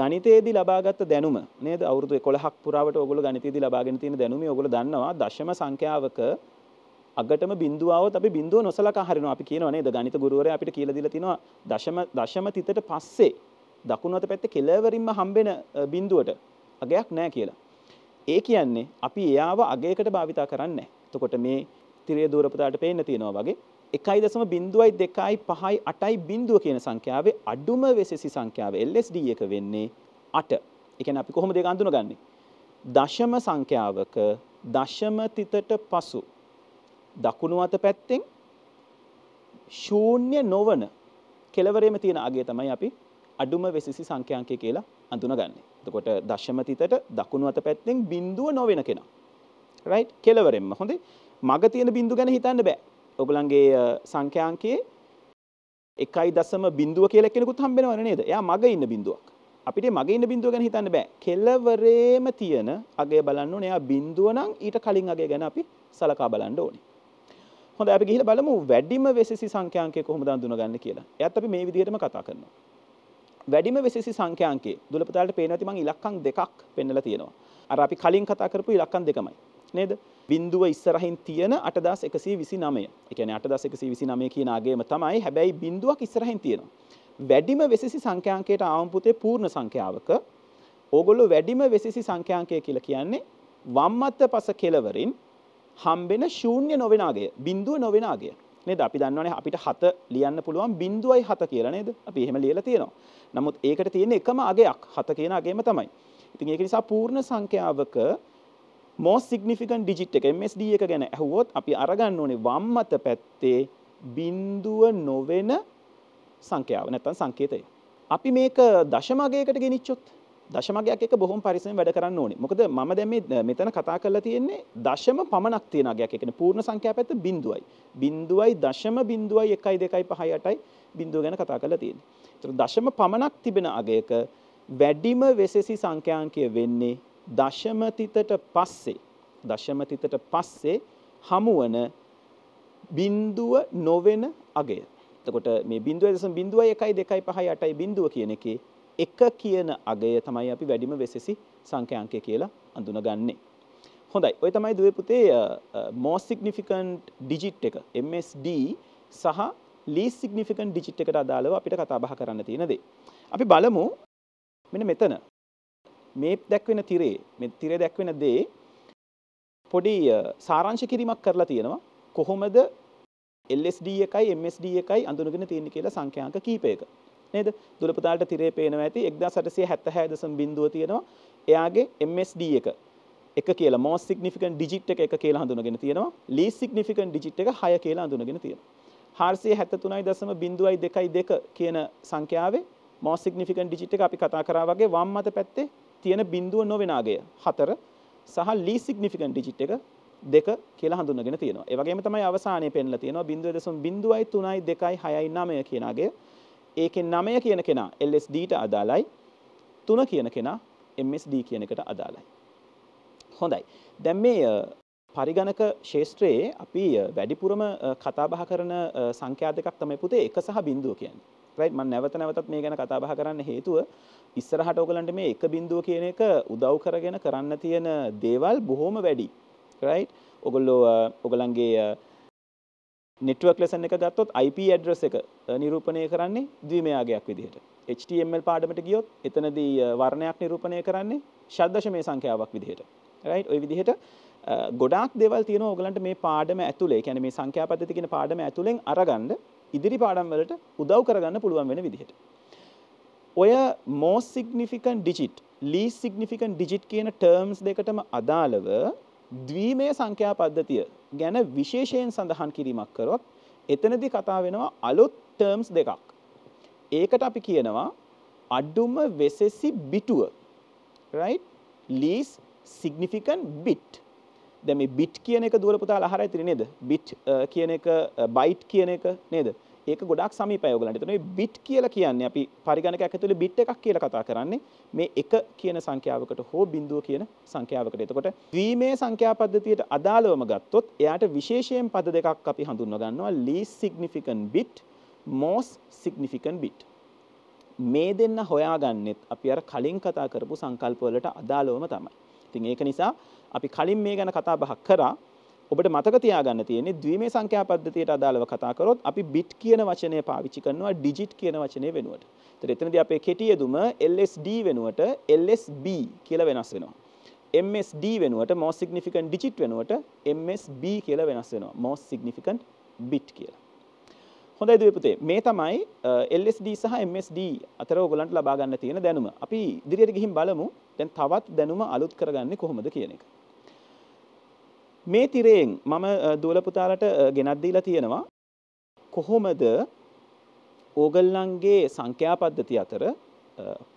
ගනිතේදී ලබාගත් දැනුම නේද අවුරුදු 11ක් පුරාවට ඔයගොල්ලෝ ගණිතයේදී ලබාගෙන තියෙන දැනුම ඔයගොල්ලෝ දන්නවා දශම සංඛ්‍යාවක අගටම බිඳුවාවත් අපි බිඳුව නොසලකා හරිනවා අපි කියනවා නේද ගණිත ගුරුවරයා අපිට කියලා දීලා තිනවා දශම දශම තිතට පස්සේ දකුණු අත පැත්තේ කෙළවරින්ම හම්බෙන බිඳුවට අගයක් නැහැ කියලා. ඒ කියන්නේ අපි එයාව අගයකට භාවිතා කරන්නේ නැහැ. එතකොට මේ තිරය දූරපතාලට පේන්න තියෙනවා වගේ එකයි දසම බින්දුවයි දෙකයි පහයි අටයි බින්දුව කියන සංඛ්‍යාවේ අඩුම වෙසෙසි සංඛ්‍යාව LSD එක වෙන්නේ අට. එකන අපි කොහොම දෙක අඳුන ගන්නේ. දශම සංඛ්‍යාවක දශම තිතට පසු. දකුණු අත පැත්තෙන් ශූන්‍ය නොවන කෙලවරේම තියෙන අගේ තමයි අපි අඩුම වෙසිසි සංඛ්‍යාංකය කියලා අඳුන ගන්නේ. එතකොට දශම තිතට දකුණු අත පැත්තෙන් බින්දුව නොවෙන කෙනා. රයිට් කෙලවරෙන්ම හොඳේ. මග තියෙන බින්දු ගැන හිතන්න බෑ. ඔගලන්ගේ සංඛ්‍යාංකයේ එකයි දසම බින්දුව කියලා කෙනෙකුත් හම්බෙනවනේ නේද? එයා මග ඉන්න බින්දුවක්. අපිට මග ඉන්න බින්දුව ගැන හිතන්න බෑ. කෙලවරේම තියෙන අගය බලන්න ඕනේ. එයා බින්දුව නම් ඊට කලින් අගය ගැන අපි සලකා බලන්න ඕනේ. හොඳයි අපි ගිහිල්ලා බලමු වැඩිම වෙසෙසි සංඛ්‍යාංකය කොහොමද අඳුනගන්නේ කියලා. එයත් අපි මේ විදිහටම කතා කරනවා. වැඩිම වෙසෙසි සංඛ්‍යාංකයේ දුලපතාලට පේනවා ඇති මං ඉලක්කම් දෙකක් පෙන්නලා තියෙනවා. අර අපි කලින් කතා කරපු ඉලක්කම් දෙකමයි. නේද බින්දුව ඉස්සරහින් තියෙන අටදස් එකසි විසි නමය එකන අටදස් එකසි විසි නමය කියනාගේම තමයි හැබැයි බින්දුවක් ඉස්සරහින් තියෙනවා වැඩිම වෙසසි සංඛ්‍යංකයට ආවම්පුතේ පූර්ණ සංඛ්‍යාවක ඕගොල්ලො වැඩිම වෙසිසි සංඛ්‍යංකය කියලා කියන්නේ වම්මත්ත පස කෙලවරින් හම්බෙන ශූන්‍ය නොවෙනගේ බින්දුව නොවෙනගේ නේද අපි දන්නවනේ අපිට හත ලියන්න පුළුවන් බින්දුවයි හත කියලා නේද අපි එහෙම ලියලා තියෙනවා නමුත් ඒකට තියෙන එකම අගයක් හත කියන අගේම තමයි ඉතින් ඒක නිසා පූර්ණ සංඛ්‍යාවක most significant digit එක MSD එක ගැන ඇහුවොත් අපි අරගන්න ඕනේ වම් අත පැත්තේ බිඳුව නොවන සංඛ්‍යාව නැත්නම් සංකේතය. අපි මේක දශමගයකට ගෙනිච්චොත් දශමගයක් එක බොහොම පරිස්සමෙන් වැඩ කරන්න ඕනේ. මොකද මම දැන් මේ මෙතන කතා කරලා තියෙන්නේ දශම පමණක් තියෙන අගයක්. ඒ කියන්නේ පූර්ණ සංඛ්‍යා පැත්ත බිඳුවයි. බිඳුවයි දශම බිඳුවයි 1යි 2යි 5යි 8යි බිඳුව ගැන කතා කරලා තියෙන්නේ. ඒතර දශම පමණක් තිබෙන අගයක වැඩිම වෙසෙසි සංඛ්‍යාංකය වෙන්නේ දශමතිතට පස්සේ දශමතිතට පස්සේ හමුවන බින්දුව නොවෙන අගය. එතකොට මේ 0.01 1 2 5 8 බින්දුව කියන එකේ එක කියන අගය තමයි අපි වැඩිම වෙසෙසි සංඛ්‍යාංකය කියලා අඳුනගන්නේ. හොඳයි. ඔය තමයි දුවේ පුතේ most significant digit එක MSD සහ least significant digit එකට අදාළව අපිට කතා බහ කරන්න තියෙන දේ. අපි බලමු මෙන්න මෙතන මේ දැක්වෙන තිරේ මෙ තිරේ දැක්වෙන දේ පොඩි සාරංශ කිරීමක් කරලා තියෙනවා කොහොමද LSD එකයි MSD එකයි අඳුනගෙන තියෙන්නේ කියලා සංඛ්‍යාංක කීපයක නේද දුලපතාලට තිරේ පේනවා ඇති 1876.0 තියෙනවා එයාගේ MSD එක එක කියලා most significant digit එක එක කියලා හඳුනගෙන තියෙනවා least significant digit එක 6 කියලා හඳුනගෙන තියෙනවා 473.0.2 කියන සංඛ්‍යාවේ most significant digit එක අපි කතා කරා වගේ වම් මත පැත්තේ තියෙන බිඳුව නොවන අගය 4 සහ least significant digit එක 2 කියලා හඳුන්වගෙන තියෙනවා. ඒ වගේම තමයි අවසානයේ පෙන්ලා තියෙනවා 0.0යි 3යි 2යි 6යි 9 කියන අගය. ඒකේ 9 කියන කෙනා LSD ට අදාළයි. 3 කියන කෙනා MSD කියන එකට අදාළයි. හොඳයි. දැන් මේ පරිගණක ශේෂත්‍රයේ අපි වැඩිපුරම කතාබහ කරන සංඛ්‍යා දෙකක් තමයි පුතේ 1 සහ බිඳුව කියන්නේ. රයිට් මම නැවත නැවතත් මේ ගැන කතාබහ කරන්න හේතුව ඉස්සරහට ඔයගලන්ට මේ එක බිඳුව කියන එක උදව් කරගෙන කරන්න තියෙන දේවල් බොහොම වැඩි. right? ඔයගොල්ලෝ ඔයගලන්ගේ network lesson එක ගත්තොත් IP address එක නිරූපණය කරන්නේ ද්විමයාගයක් විදිහට. HTML පාඩමට ගියොත් එතනදී වර්ණයක් නිරූපණය කරන්නේ ෂඩදශමය සංඛ්‍යාවක් විදිහට. right? ওই විදිහට ගොඩාක් දේවල් තියෙනවා ඔයගලන්ට මේ පාඩම ඇතුලේ. කියන්නේ මේ සංඛ්‍යා පද්ධති කියන පාඩම ඇතුලෙන් අරගන්න ඉදිරි පාඩම් වලට උදව් කරගන්න පුළුවන් වෙන විදිහට. ඔය more significant digit least significant digit කියන terms දෙකටම අදාළව ද්විමය සංඛ්‍යා පද්ධතිය ගැන විශේෂයෙන් සඳහන් කිරීමක් කරොත් එතනදී කතා වෙනවා අලුත් terms දෙකක්. ඒකට අපි කියනවා අඩුම වෙසෙසි බිටුව. right? least significant bit. දැන් මේ bit කියන එක දුවල පුතාලා අහලා ඉතිරි නේද? bit uh, කියන එක uh, byte කියන එක නේද? ඒක ගොඩක් සමීපයි ඔයගලන්ට. එතන මේ bit කියලා කියන්නේ අපි පරිගණකයක් ඇතුලේ bit එකක් කියලා කතා කරන්නේ. මේ 1 කියන සංඛ්‍යාවකට හෝ බිඳුව කියන සංඛ්‍යාවකට. එතකොට ද්විමේ සංඛ්‍යා පද්ධතියට අදාළවම ගත්තොත් එයාට විශේෂයෙන් පද දෙකක් අපි හඳුන්වා ගන්නවා least significant bit, most significant bit. මේ දෙන්න හොයාගන්නෙත් අපි අර කලින් කතා කරපු සංකල්ප වලට අදාළවම තමයි. ඉතින් ඒක නිසා අපි කලින් මේ ගැන කතා බහක් කරා ඔබට මතක තියාගන්න තියෙන්නේ ද්විමේ සංඛ්‍යා පද්ධතියට අදාළව කතා කරොත් අපි bit කියන වචනය පාවිච්චි කරනවා digit කියන වචනය වෙනුවට. ඒතර එතනදී අපේ කෙටි යෙදුම LSD වෙනුවට LSB කියලා වෙනස් වෙනවා. MSD වෙනුවට most significant digit වෙනුවට MSB කියලා වෙනස් වෙනවා most significant bit කියලා. හොඳයි දුවේ පුතේ මේ තමයි LSD සහ MSD අතර ඔයගලන්ට ලබා ගන්න තියෙන දැනුම. අපි ඉදිරියට ගිහින් බලමු දැන් තවත් දැනුම අලුත් කරගන්නේ කොහොමද කියන එක. මේ තිරයෙන් මම දුවලපුතාලට ගෙනත්දීලා තියෙනවා. කොහොමද ඕගල්ලන්ගේ සංඛ්‍යා පද්ධති අතර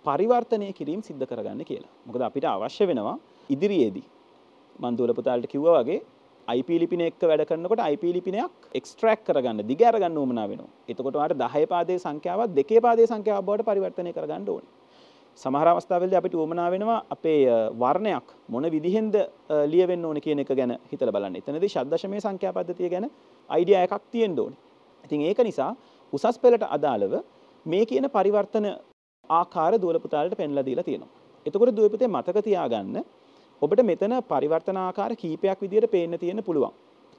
පරිවර්තනය කිරීම් සිද්ධ කරගන්න කියලා. මොකද අපිට අවශ්‍ය වෙනවා ඉදිරියේදී. මන් දුවලපුතාලට කිව්ව වගේ අයිපිලිපින එක් වැඩ කරනකොට අයිපිලිපිනයක් එක්ස්ට්‍රක් කරගන්න දිග අරගන්න ඕමනා වෙනවා. එතකොට වාට දහය පාදේ සංඛ්‍යාවත් දෙකේ පාදේ සංඛ්‍යාව බවට පරිවර්තනය කරගන්න ඕනේ. සමහර අවස්ථාවලදී අපිට උවමනා වෙනවා අපේ වර්ණයක් මොන විදිහෙන්ද ලියවෙන්න ඕනේ කියන එක ගැන හිතලා බලන්න. එතනදී ශබ්දශමයේ සංඛ්‍යා පද්ධතිය ගැන අයිඩියා එකක් තියෙන්න ඕනේ. ඉතින් ඒක නිසා උසස් පෙළට අදාළව මේ කියන පරිවර්තන ආකාර දුවලපුතාලට පෙන්ලා දීලා තියෙනවා. එතකොට දුවපතේ මතක තියාගන්න ඔබට මෙතන පරිවර්තන ආකාර කීපයක් විදියට පේන්න තියෙන පුළුවන්.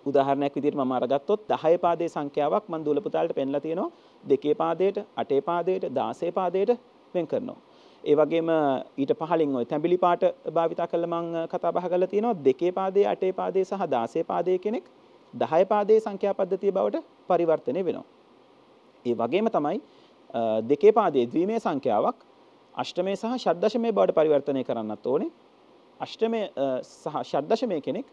උදාහරණයක් විදිහට මම අරගත්තොත් 10 පාදයේ සංඛ්‍යාවක් මම දුවලපුතාලට පෙන්ලා තියෙනවා. දෙකේ පාදයට, අටේ පාදයට, 16 පාදයට වෙන් කරනවා. ඒ වගේම ඊට පහලින් ඔය තැඹිලි පාට භාවිතා කරලා මම කතා බහ කරලා තියෙනවා දෙකේ පාදයේ අටේ පාදයේ සහ 16 පාදයේ කෙනෙක් 10 පාදයේ සංඛ්‍යා පද්ධතිය බවට පරිවර්තනය වෙනවා. ඒ වගේම තමයි දෙකේ පාදයේ ද්විමේ සංඛ්‍යාවක් අෂ්ටමේ සහ ෂඩ්දශමේ බවට පරිවර්තනය කරන්නත් ඕනේ. අෂ්ටමේ සහ ෂඩ්දශමේ කෙනෙක්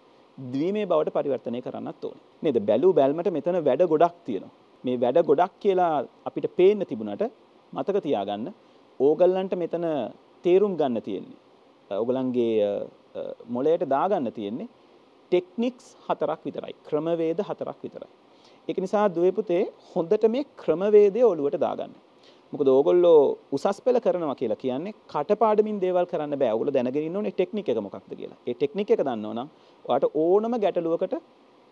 ද්විමේ බවට පරිවර්තනය කරන්නත් ඕනේ. නේද? බැලූ බැල්මට මෙතන වැඩ ගොඩක් තියෙනවා. මේ වැඩ ගොඩක් කියලා අපිට පේන්න තිබුණට මතක තියාගන්න ඕගල්ලන්ට මෙතන තේරුම් ගන්න තියෙන්නේ ඔගලන්ගේ මොලයට දාගන්න තියෙන්නේ ටෙක්නික්ස් හතරක් විතරයි ක්‍රමවේද හතරක් විතරයි එක නිසා දුවපුතේ හොඳට මේ ක්‍රමවේදය ඔලුවට දාගන්න මොක දෝගොල්ලෝ උසස් පෙළ කරනවා කියලා කියන්නේ කටපාඩමින් දේවල් කරන්න බෑවුල දැනගෙන ඕනේ ටෙක්නික් එක මොකක්ද කියලා ඒ ටෙක්නික් එක දන්න ඕනම් ඔයාට ඕනම ගැටලුවකට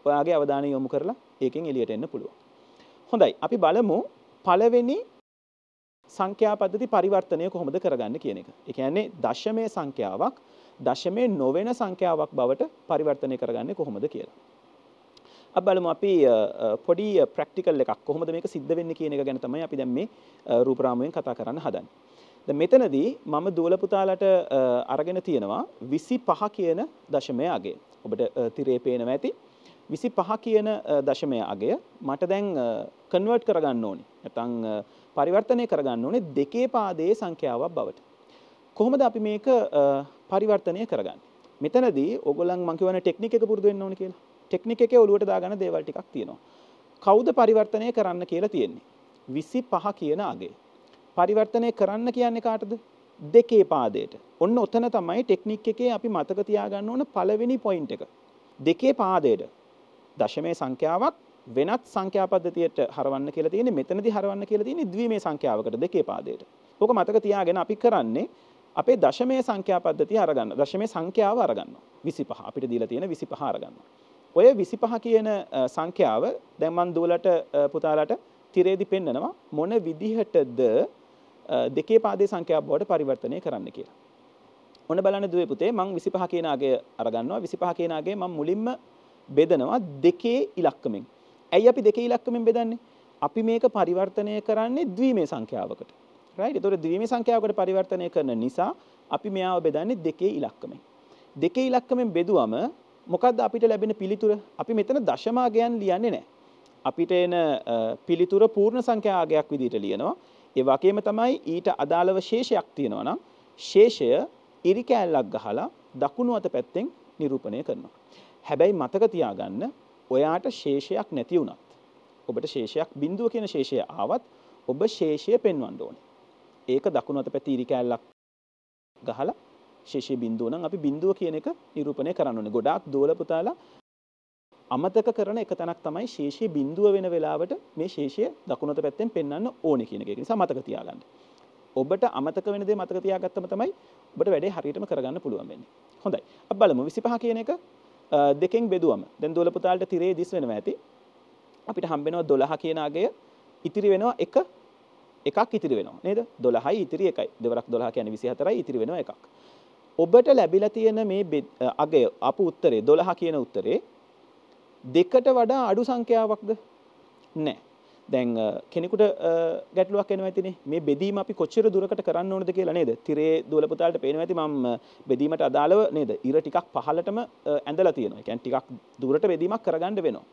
ඔයාගේ අවධානය යොමු කරලා ඒකෙන් එළියට එන්න පුළුවන් හොඳයි අපි බලමු පළවෙනි සංඛ්‍යා පද්ධති පරිවර්තනය කොහොමද කරගන්න කියන එක. ඒ කියන්නේ දශමයේ සංඛ්‍යාවක් දශමයේ නොවන සංඛ්‍යාවක් බවට පරිවර්තනය කරගන්නේ කොහොමද කියලා. අපි බලමු අපි පොඩි ප්‍රැක්ටිකල් එකක් කොහොමද මේක සිද්ධ වෙන්නේ කියන එක ගැන තමයි අපි දැන් මේ රූප රාමුවෙන් කතා කරන්න හදන්නේ. දැන් මෙතනදී මම දුවල පුතාලට අරගෙන තියෙනවා 25 කියන දශමය අගය. ඔබට තිරේ පේනවා ඇති. 25 කියන දශමය අගය මට දැන් කන්වර්ට් කරගන්න ඕනේ. නැත්නම් පරිවර්තනය කරගන්න ඕනේ දෙකේ පාදයේ සංඛ්‍යාවක් බවට. කොහොමද අපි මේක පරිවර්තනය කරගන්න. මෙතනදී ඔගොලන් මංකිවන ටෙක්නික එක පුරදු වෙන්න ඕන කියලා ටෙක්නික එක ඔලුවට දාගන්න දේවල් ටිකක් තියෙනවා. කවුද පරිවර්තනය කරන්න කියලා තියෙන්නේ. විසි පහ කියන අගේ. පරිවර්තනය කරන්න කියන්නේ කාටද දෙකේ පාදයට ඔන්න ඔතන තමයි ටෙක්නික් එකේ අපි මතක තියාගන්න ඕන පළවෙනි පොයින්ට් එක. දෙකේ පාදයට දශමය සංඛ්‍යාවක් වෙනත් සංඛ්‍යා පද්ධතියට හරවන්න කියලා තියෙන්නේ මෙතනදී හරවන්න කියලා තියෙන්නේ ද්විමේ සංඛ්‍යාවකට දෙකේ පාදයට. ඕක මතක තියාගෙන අපි කරන්නේ අපේ දශමයේ සංඛ්‍යා පද්ධතිය අරගන්න. දශමයේ සංඛ්‍යාව අරගන්නවා. 25 අපිට දීලා තියෙන 25 අරගන්නවා. ඔය 25 කියන සංඛ්‍යාව දැන් මන් දුවලට පුතාලට තිරේදි පෙන්නනවා මොන විදිහටද දෙකේ පාදයේ සංඛ්‍යාව බවට පරිවර්තනය කරන්න කියලා. ඔන්න බලන්න දුවේ පුතේ මං 25 කියනාගේ අරගන්නවා 25 කියනාගේ මම මුලින්ම බෙදනවා දෙකේ ඉලක්කමෙන් ඇයි අපි දෙක ඉලක්කමින් බෙදන්නේ අපි මේක පරිවර්තනය කරන්නේ ද්වීමේ සංඛ්‍යාවකට රයිට් ඒතකොට ද්වීමේ සංඛ්‍යාවකට පරිවර්තනය කරන නිසා අපි මෙයාව බෙදන්නේ දෙකේ ඉලක්කමෙන් දෙකේ ඉලක්කමෙන් බෙදුවම මොකද්ද අපිට ලැබෙන පිළිතුර අපි මෙතන දශමාගයන් ලියන්නේ නැහැ අපිට එන පිළිතුර පූර්ණ සංඛ්‍යාගයක් විදිහට ලියනවා ඒ වගේම තමයි ඊට අදාළව ශේෂයක් තියෙනවා නම් ශේෂය ඉරි කෑල්ලක් ගහලා දකුණු අත පැත්තෙන් නිරූපණය කරනවා හැබැයි මතක තියාගන්න ඔයාට ශේෂයක් නැති වුණත් ඔබට ශේෂයක් බිඳුව කියන ශේෂය ආවත් ඔබ ශේෂය පෙන්වන්න ඕනේ. ඒක දකුණු අත පැති ඉරි කෑල්ලක් ගහලා ශේෂය බිඳුව නම් අපි බිඳුව කියන එක නිරූපණය කරන්න ඕනේ. ගොඩාක් දෝල පුතාලා අමතක කරන එක තැනක් තමයි ශේෂය බිඳුව වෙන වෙලාවට මේ ශේෂය දකුණු අත පැත්තෙන් පෙන්වන්න ඕනේ කියන එක. ඒක නිසා මතක තියාගන්න. ඔබට අමතක වෙන දේ මතක තියාගත්තම තමයි ඔබට වැඩේ හරියටම කරගන්න පුළුවන් වෙන්නේ. හොඳයි. අපි බලමු 25 කියන එක දෙකෙන් බෙදුවම දැන් දොළ පුතාලට තිරේ 20 වෙනවා ඇති. අපිට හම්බෙනවා 12 කියන අගය ඉතිරි වෙනවා එක එකක් ඉතිරි වෙනවා නේද? 12යි ඉතිරි එකයි. දෙවරක් 12 කියන්නේ 24යි ඉතිරි වෙනවා එකක්. ඔබට ලැබිලා තියෙන මේ අගය අපු උත්තරේ 12 කියන උත්තරේ දෙකට වඩා අඩු සංඛ්‍යාවක්ද? නැහැ. දැන් කෙනෙකුට ගැටලුවක් එනවා ඇතිනේ මේ බෙදීම අපි කොච්චර දුරකට කරන්න ඕනද කියලා නේද? තිරේ දුවලපුතාලට පේනවා ඇති මම බෙදීමට අදාළව නේද? ඉර ටිකක් පහලටම ඇඳලා තියෙනවා. ඒ කියන්නේ ටිකක් දුරට බෙදීමක් කරගන්න වෙනවා.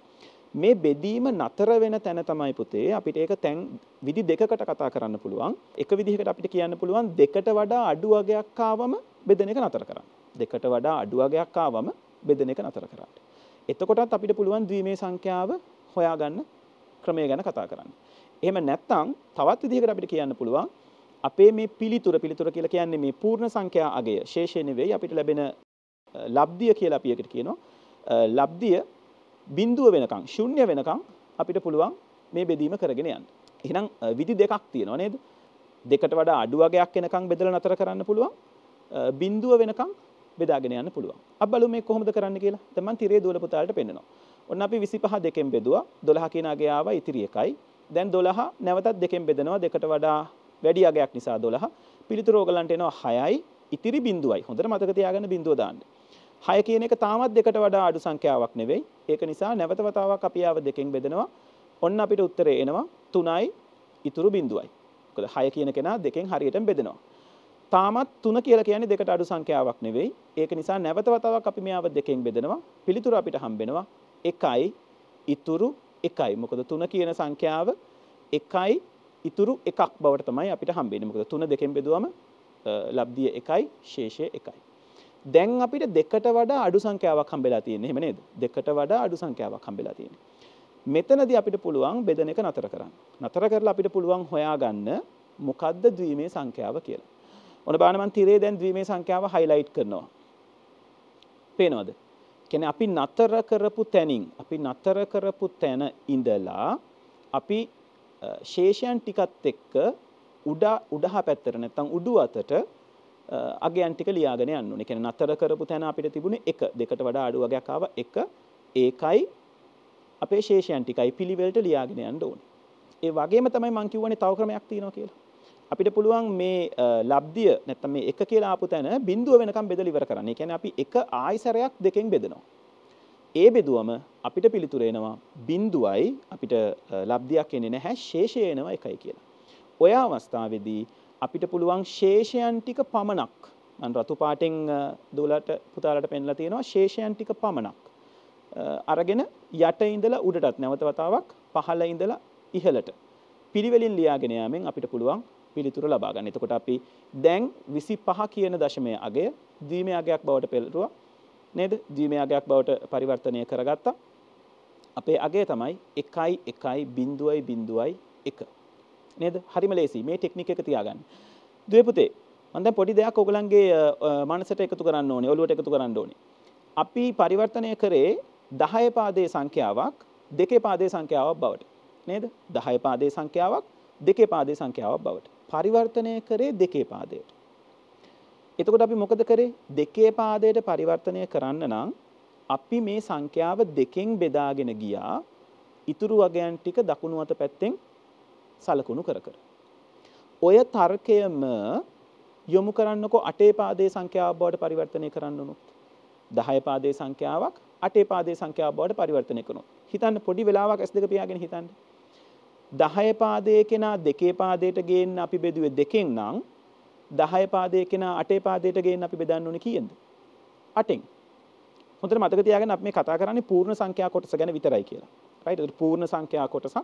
මේ බෙදීම නතර වෙන තැන තමයි පුතේ අපිට ඒක තැන් විදි දෙකකට කතා කරන්න පුළුවන්. එක විදිහකට අපිට කියන්න පුළුවන් දෙකට වඩා අඩු වගයක් ආවම බෙදෙන එක නතර කරන්න. දෙකට වඩා අඩු වගයක් ආවම බෙදෙන එක නතර කරන්න. එතකොටත් අපිට පුළුවන් ද්විමේ සංඛ්‍යාව හොයාගන්න ක්‍රමය ගැන කතා කරන්න. එහෙම නැත්තං තවත් විදිහකට අපිට කියන්න පුළුවන් අපේ මේ පිළිතුර පිළිතුර කියලා කියන්නේ මේ පූර්ණ සංඛ්‍යා අගය ශේෂය නෙවෙයි අපිට ලැබෙන ලබ්ධිය කියලා අපි එකට කියනවා ලබ්ධිය බිඳුව වෙනකන් ශුන්‍ය වෙනකන් අපිට පුළුවන් මේ බෙදීම කරගෙන යන්න. එහෙනම් විදි දෙකක් තියෙනවා නේද? දෙකට වඩා අඩු වගයක් වෙනකන් බෙදලා නතර කරන්න පුළුවන්. බිඳුව වෙනකන් බෙදාගෙන යන්න පුළුවන්. අපි බලමු මේ කොහොමද කරන්න කියලා. දැන් මම තිරේ දුවල පුතාලට පෙන්නනවා. ඔන්න අපි 25 දෙකෙන් බෙදුවා 12 කියන අගය ආවා ඉතිරි එකයි දැන් 12 නැවතත් දෙකෙන් බෙදනවා දෙකට වඩා වැඩි අගයක් නිසා 12 පිළිතුර ඕගලන්ට එනවා 6යි ඉතිරි බිඳුවයි හොඳට මතක තියාගන්න බිඳුව දාන්න 6 කියන එක තාමත් දෙකට වඩා අඩු සංඛ්‍යාවක් නෙවෙයි ඒක නිසා නැවත වතාවක් අපි ආව දෙකෙන් බෙදනවා ඔන්න අපිට උත්තරේ එනවා 3යි ඉතුරු බිඳුවයි මොකද 6 කියන කෙනා දෙකෙන් හරියටම බෙදෙනවා තාමත් තුන කියලා කියන්නේ දෙකට අඩු සංඛ්‍යාවක් නෙවෙයි. ඒක නිසා නැවත වතාවක් අපි මෙයාව දෙකෙන් බෙදනවා. පිළිතුර අපිට හම්බෙනවා එකයි ඉතුරු එකයි මොකද තුන කියන සංඛ්‍යාව එකයි ඉතුරු එකක් බවට තමයි අපිට හම්බෙන්නේ මොකද තුන දෙකෙන් බෙදුවම ලබ්ධිය එකයි ශේෂය එකයි දැන් අපිට දෙකට වඩා අඩු සංඛ්‍යාවක් හම්බෙලා තියෙන්නේ එහෙම නේද දෙකට වඩා අඩු සංඛ්‍යාවක් හම්බෙලා තියෙන්නේ මෙතනදී අපිට පුළුවන් බෙදන එක නතර කරන්න නතර කරලා අපිට පුළුවන් හොයාගන්න මොකද්ද ද්විමේ සංඛ්‍යාව කියලා ඔන්න බලන්න මන් තිරේ දැන් ද්විමේ සංඛ්‍යාව highlight කරනවා පේනවද කියන්නේ අපි නතර කරපු තැනින් අපි නතර කරපු තැන ඉඳලා අපි ශේෂයන් ටිකත් එක්ක උඩා උඩහා පැත්තට නැත්තම් උඩු අතට අගයන් ටික ලියාගෙන යන්න ඕනේ. කියන්නේ නතර කරපු තැන අපිට තිබුණේ 1. දෙකට වඩා අඩු වගයක් ආවා 1. ඒකයි අපේ ශේෂයන් ටිකයි පිළිවෙලට ලියාගෙන යන්න ඕනේ. ඒ වගේම තමයි මම කියවනේ තව ක්‍රමයක් තියෙනවා කියලා. අපිට පුළුවන් මේ ලබ්ධිය නැත්තම් මේ එක කියලා ආපු තැන බිඳුව වෙනකම් බෙදලා ඉවර කරන්න. ඒ කියන්නේ අපි එක ආයසරයක් දෙකෙන් බෙදනවා. ඒ බෙදුවම අපිට පිළිතුර එනවා බිඳුවයි අපිට ලබ්ධියක් එන්නේ නැහැ ශේෂය එනවා එකයි කියලා. ඔය අවස්ථාවේදී අපිට පුළුවන් ශේෂයන් ටික පමණක් මම රතු පාටෙන් දූලට පුතාලට පෙන්ලා තියෙනවා ශේෂයන් ටික පමණක් අරගෙන යට ඉඳලා උඩටත් නැවත වතාවක් පහළ ඉඳලා ඉහළට පිළිවෙලින් ලියාගෙන යාමෙන් අපිට පුළුවන් පිළිතුර ලබා ගන්න. එතකොට අපි දැන් 25 කියන දශමය අගය ද්විමය අගයක් බවට පෙරළුවා. නේද? ද්විමය අගයක් බවට පරිවර්තනය කරගත්තා. අපේ අගය තමයි 1යි 1යි 0යි 1. නේද? හරිම ලේසි. මේ ටෙක්නික් එක තියාගන්න. දුවේ පුතේ මම දැන් පොඩි දෙයක් ඔයගලන්ගේ මනසට එකතු කරන්න ඕනේ. ඔළුවට එකතු කරන්න ඕනේ. අපි පරිවර්තනය කරේ 10 පාදයේ සංඛ්‍යාවක් දෙකේ පාදයේ සංඛ්‍යාවක් බවට. නේද? 10 පාදයේ සංඛ්‍යාවක් දෙකේ පාදයේ සංඛ්‍යාවක් බවට. පරිවර්තනය කරේ දෙකේ පාදයට. එතකොට අපි මොකද කරේ දෙකේ පාදයට පරිවර්තනය කරන්න නම් අපි මේ සංඛ්‍යාව දෙකෙන් බෙදාගෙන ගියා ඉතුරු වගයන් ටික දකුණු අත පැත්තෙන් සලකුණු කර කර. ඔය තර්කයම යොමු කරන්නකෝ අටේ පාදේ සංඛ්‍යාව බවට පරිවර්තනය කරන්න උනොත්. 10 පාදේ සංඛ්‍යාවක් අටේ පාදේ සංඛ්‍යාව බවට පරිවර්තනය කරනවා. හිතන්න පොඩි වෙලාවක් S2 පියාගෙන හිතන්න. දහය පාදය කෙනා දෙකේ පාදයට ගේන්න අපි බෙදුවේ දෙකෙන් නම් දහය පාදය කෙනා අටේ පාදයට ගේන්න අපි බෙදන්න ඕනේ කීයද? අටෙන්. හොඳට මතක තියාගන්න අපි මේ කතා කරන්නේ පූර්ණ සංඛ්‍යා කොටස ගැන විතරයි කියලා. right? ඒතර පූර්ණ සංඛ්‍යා කොටසක්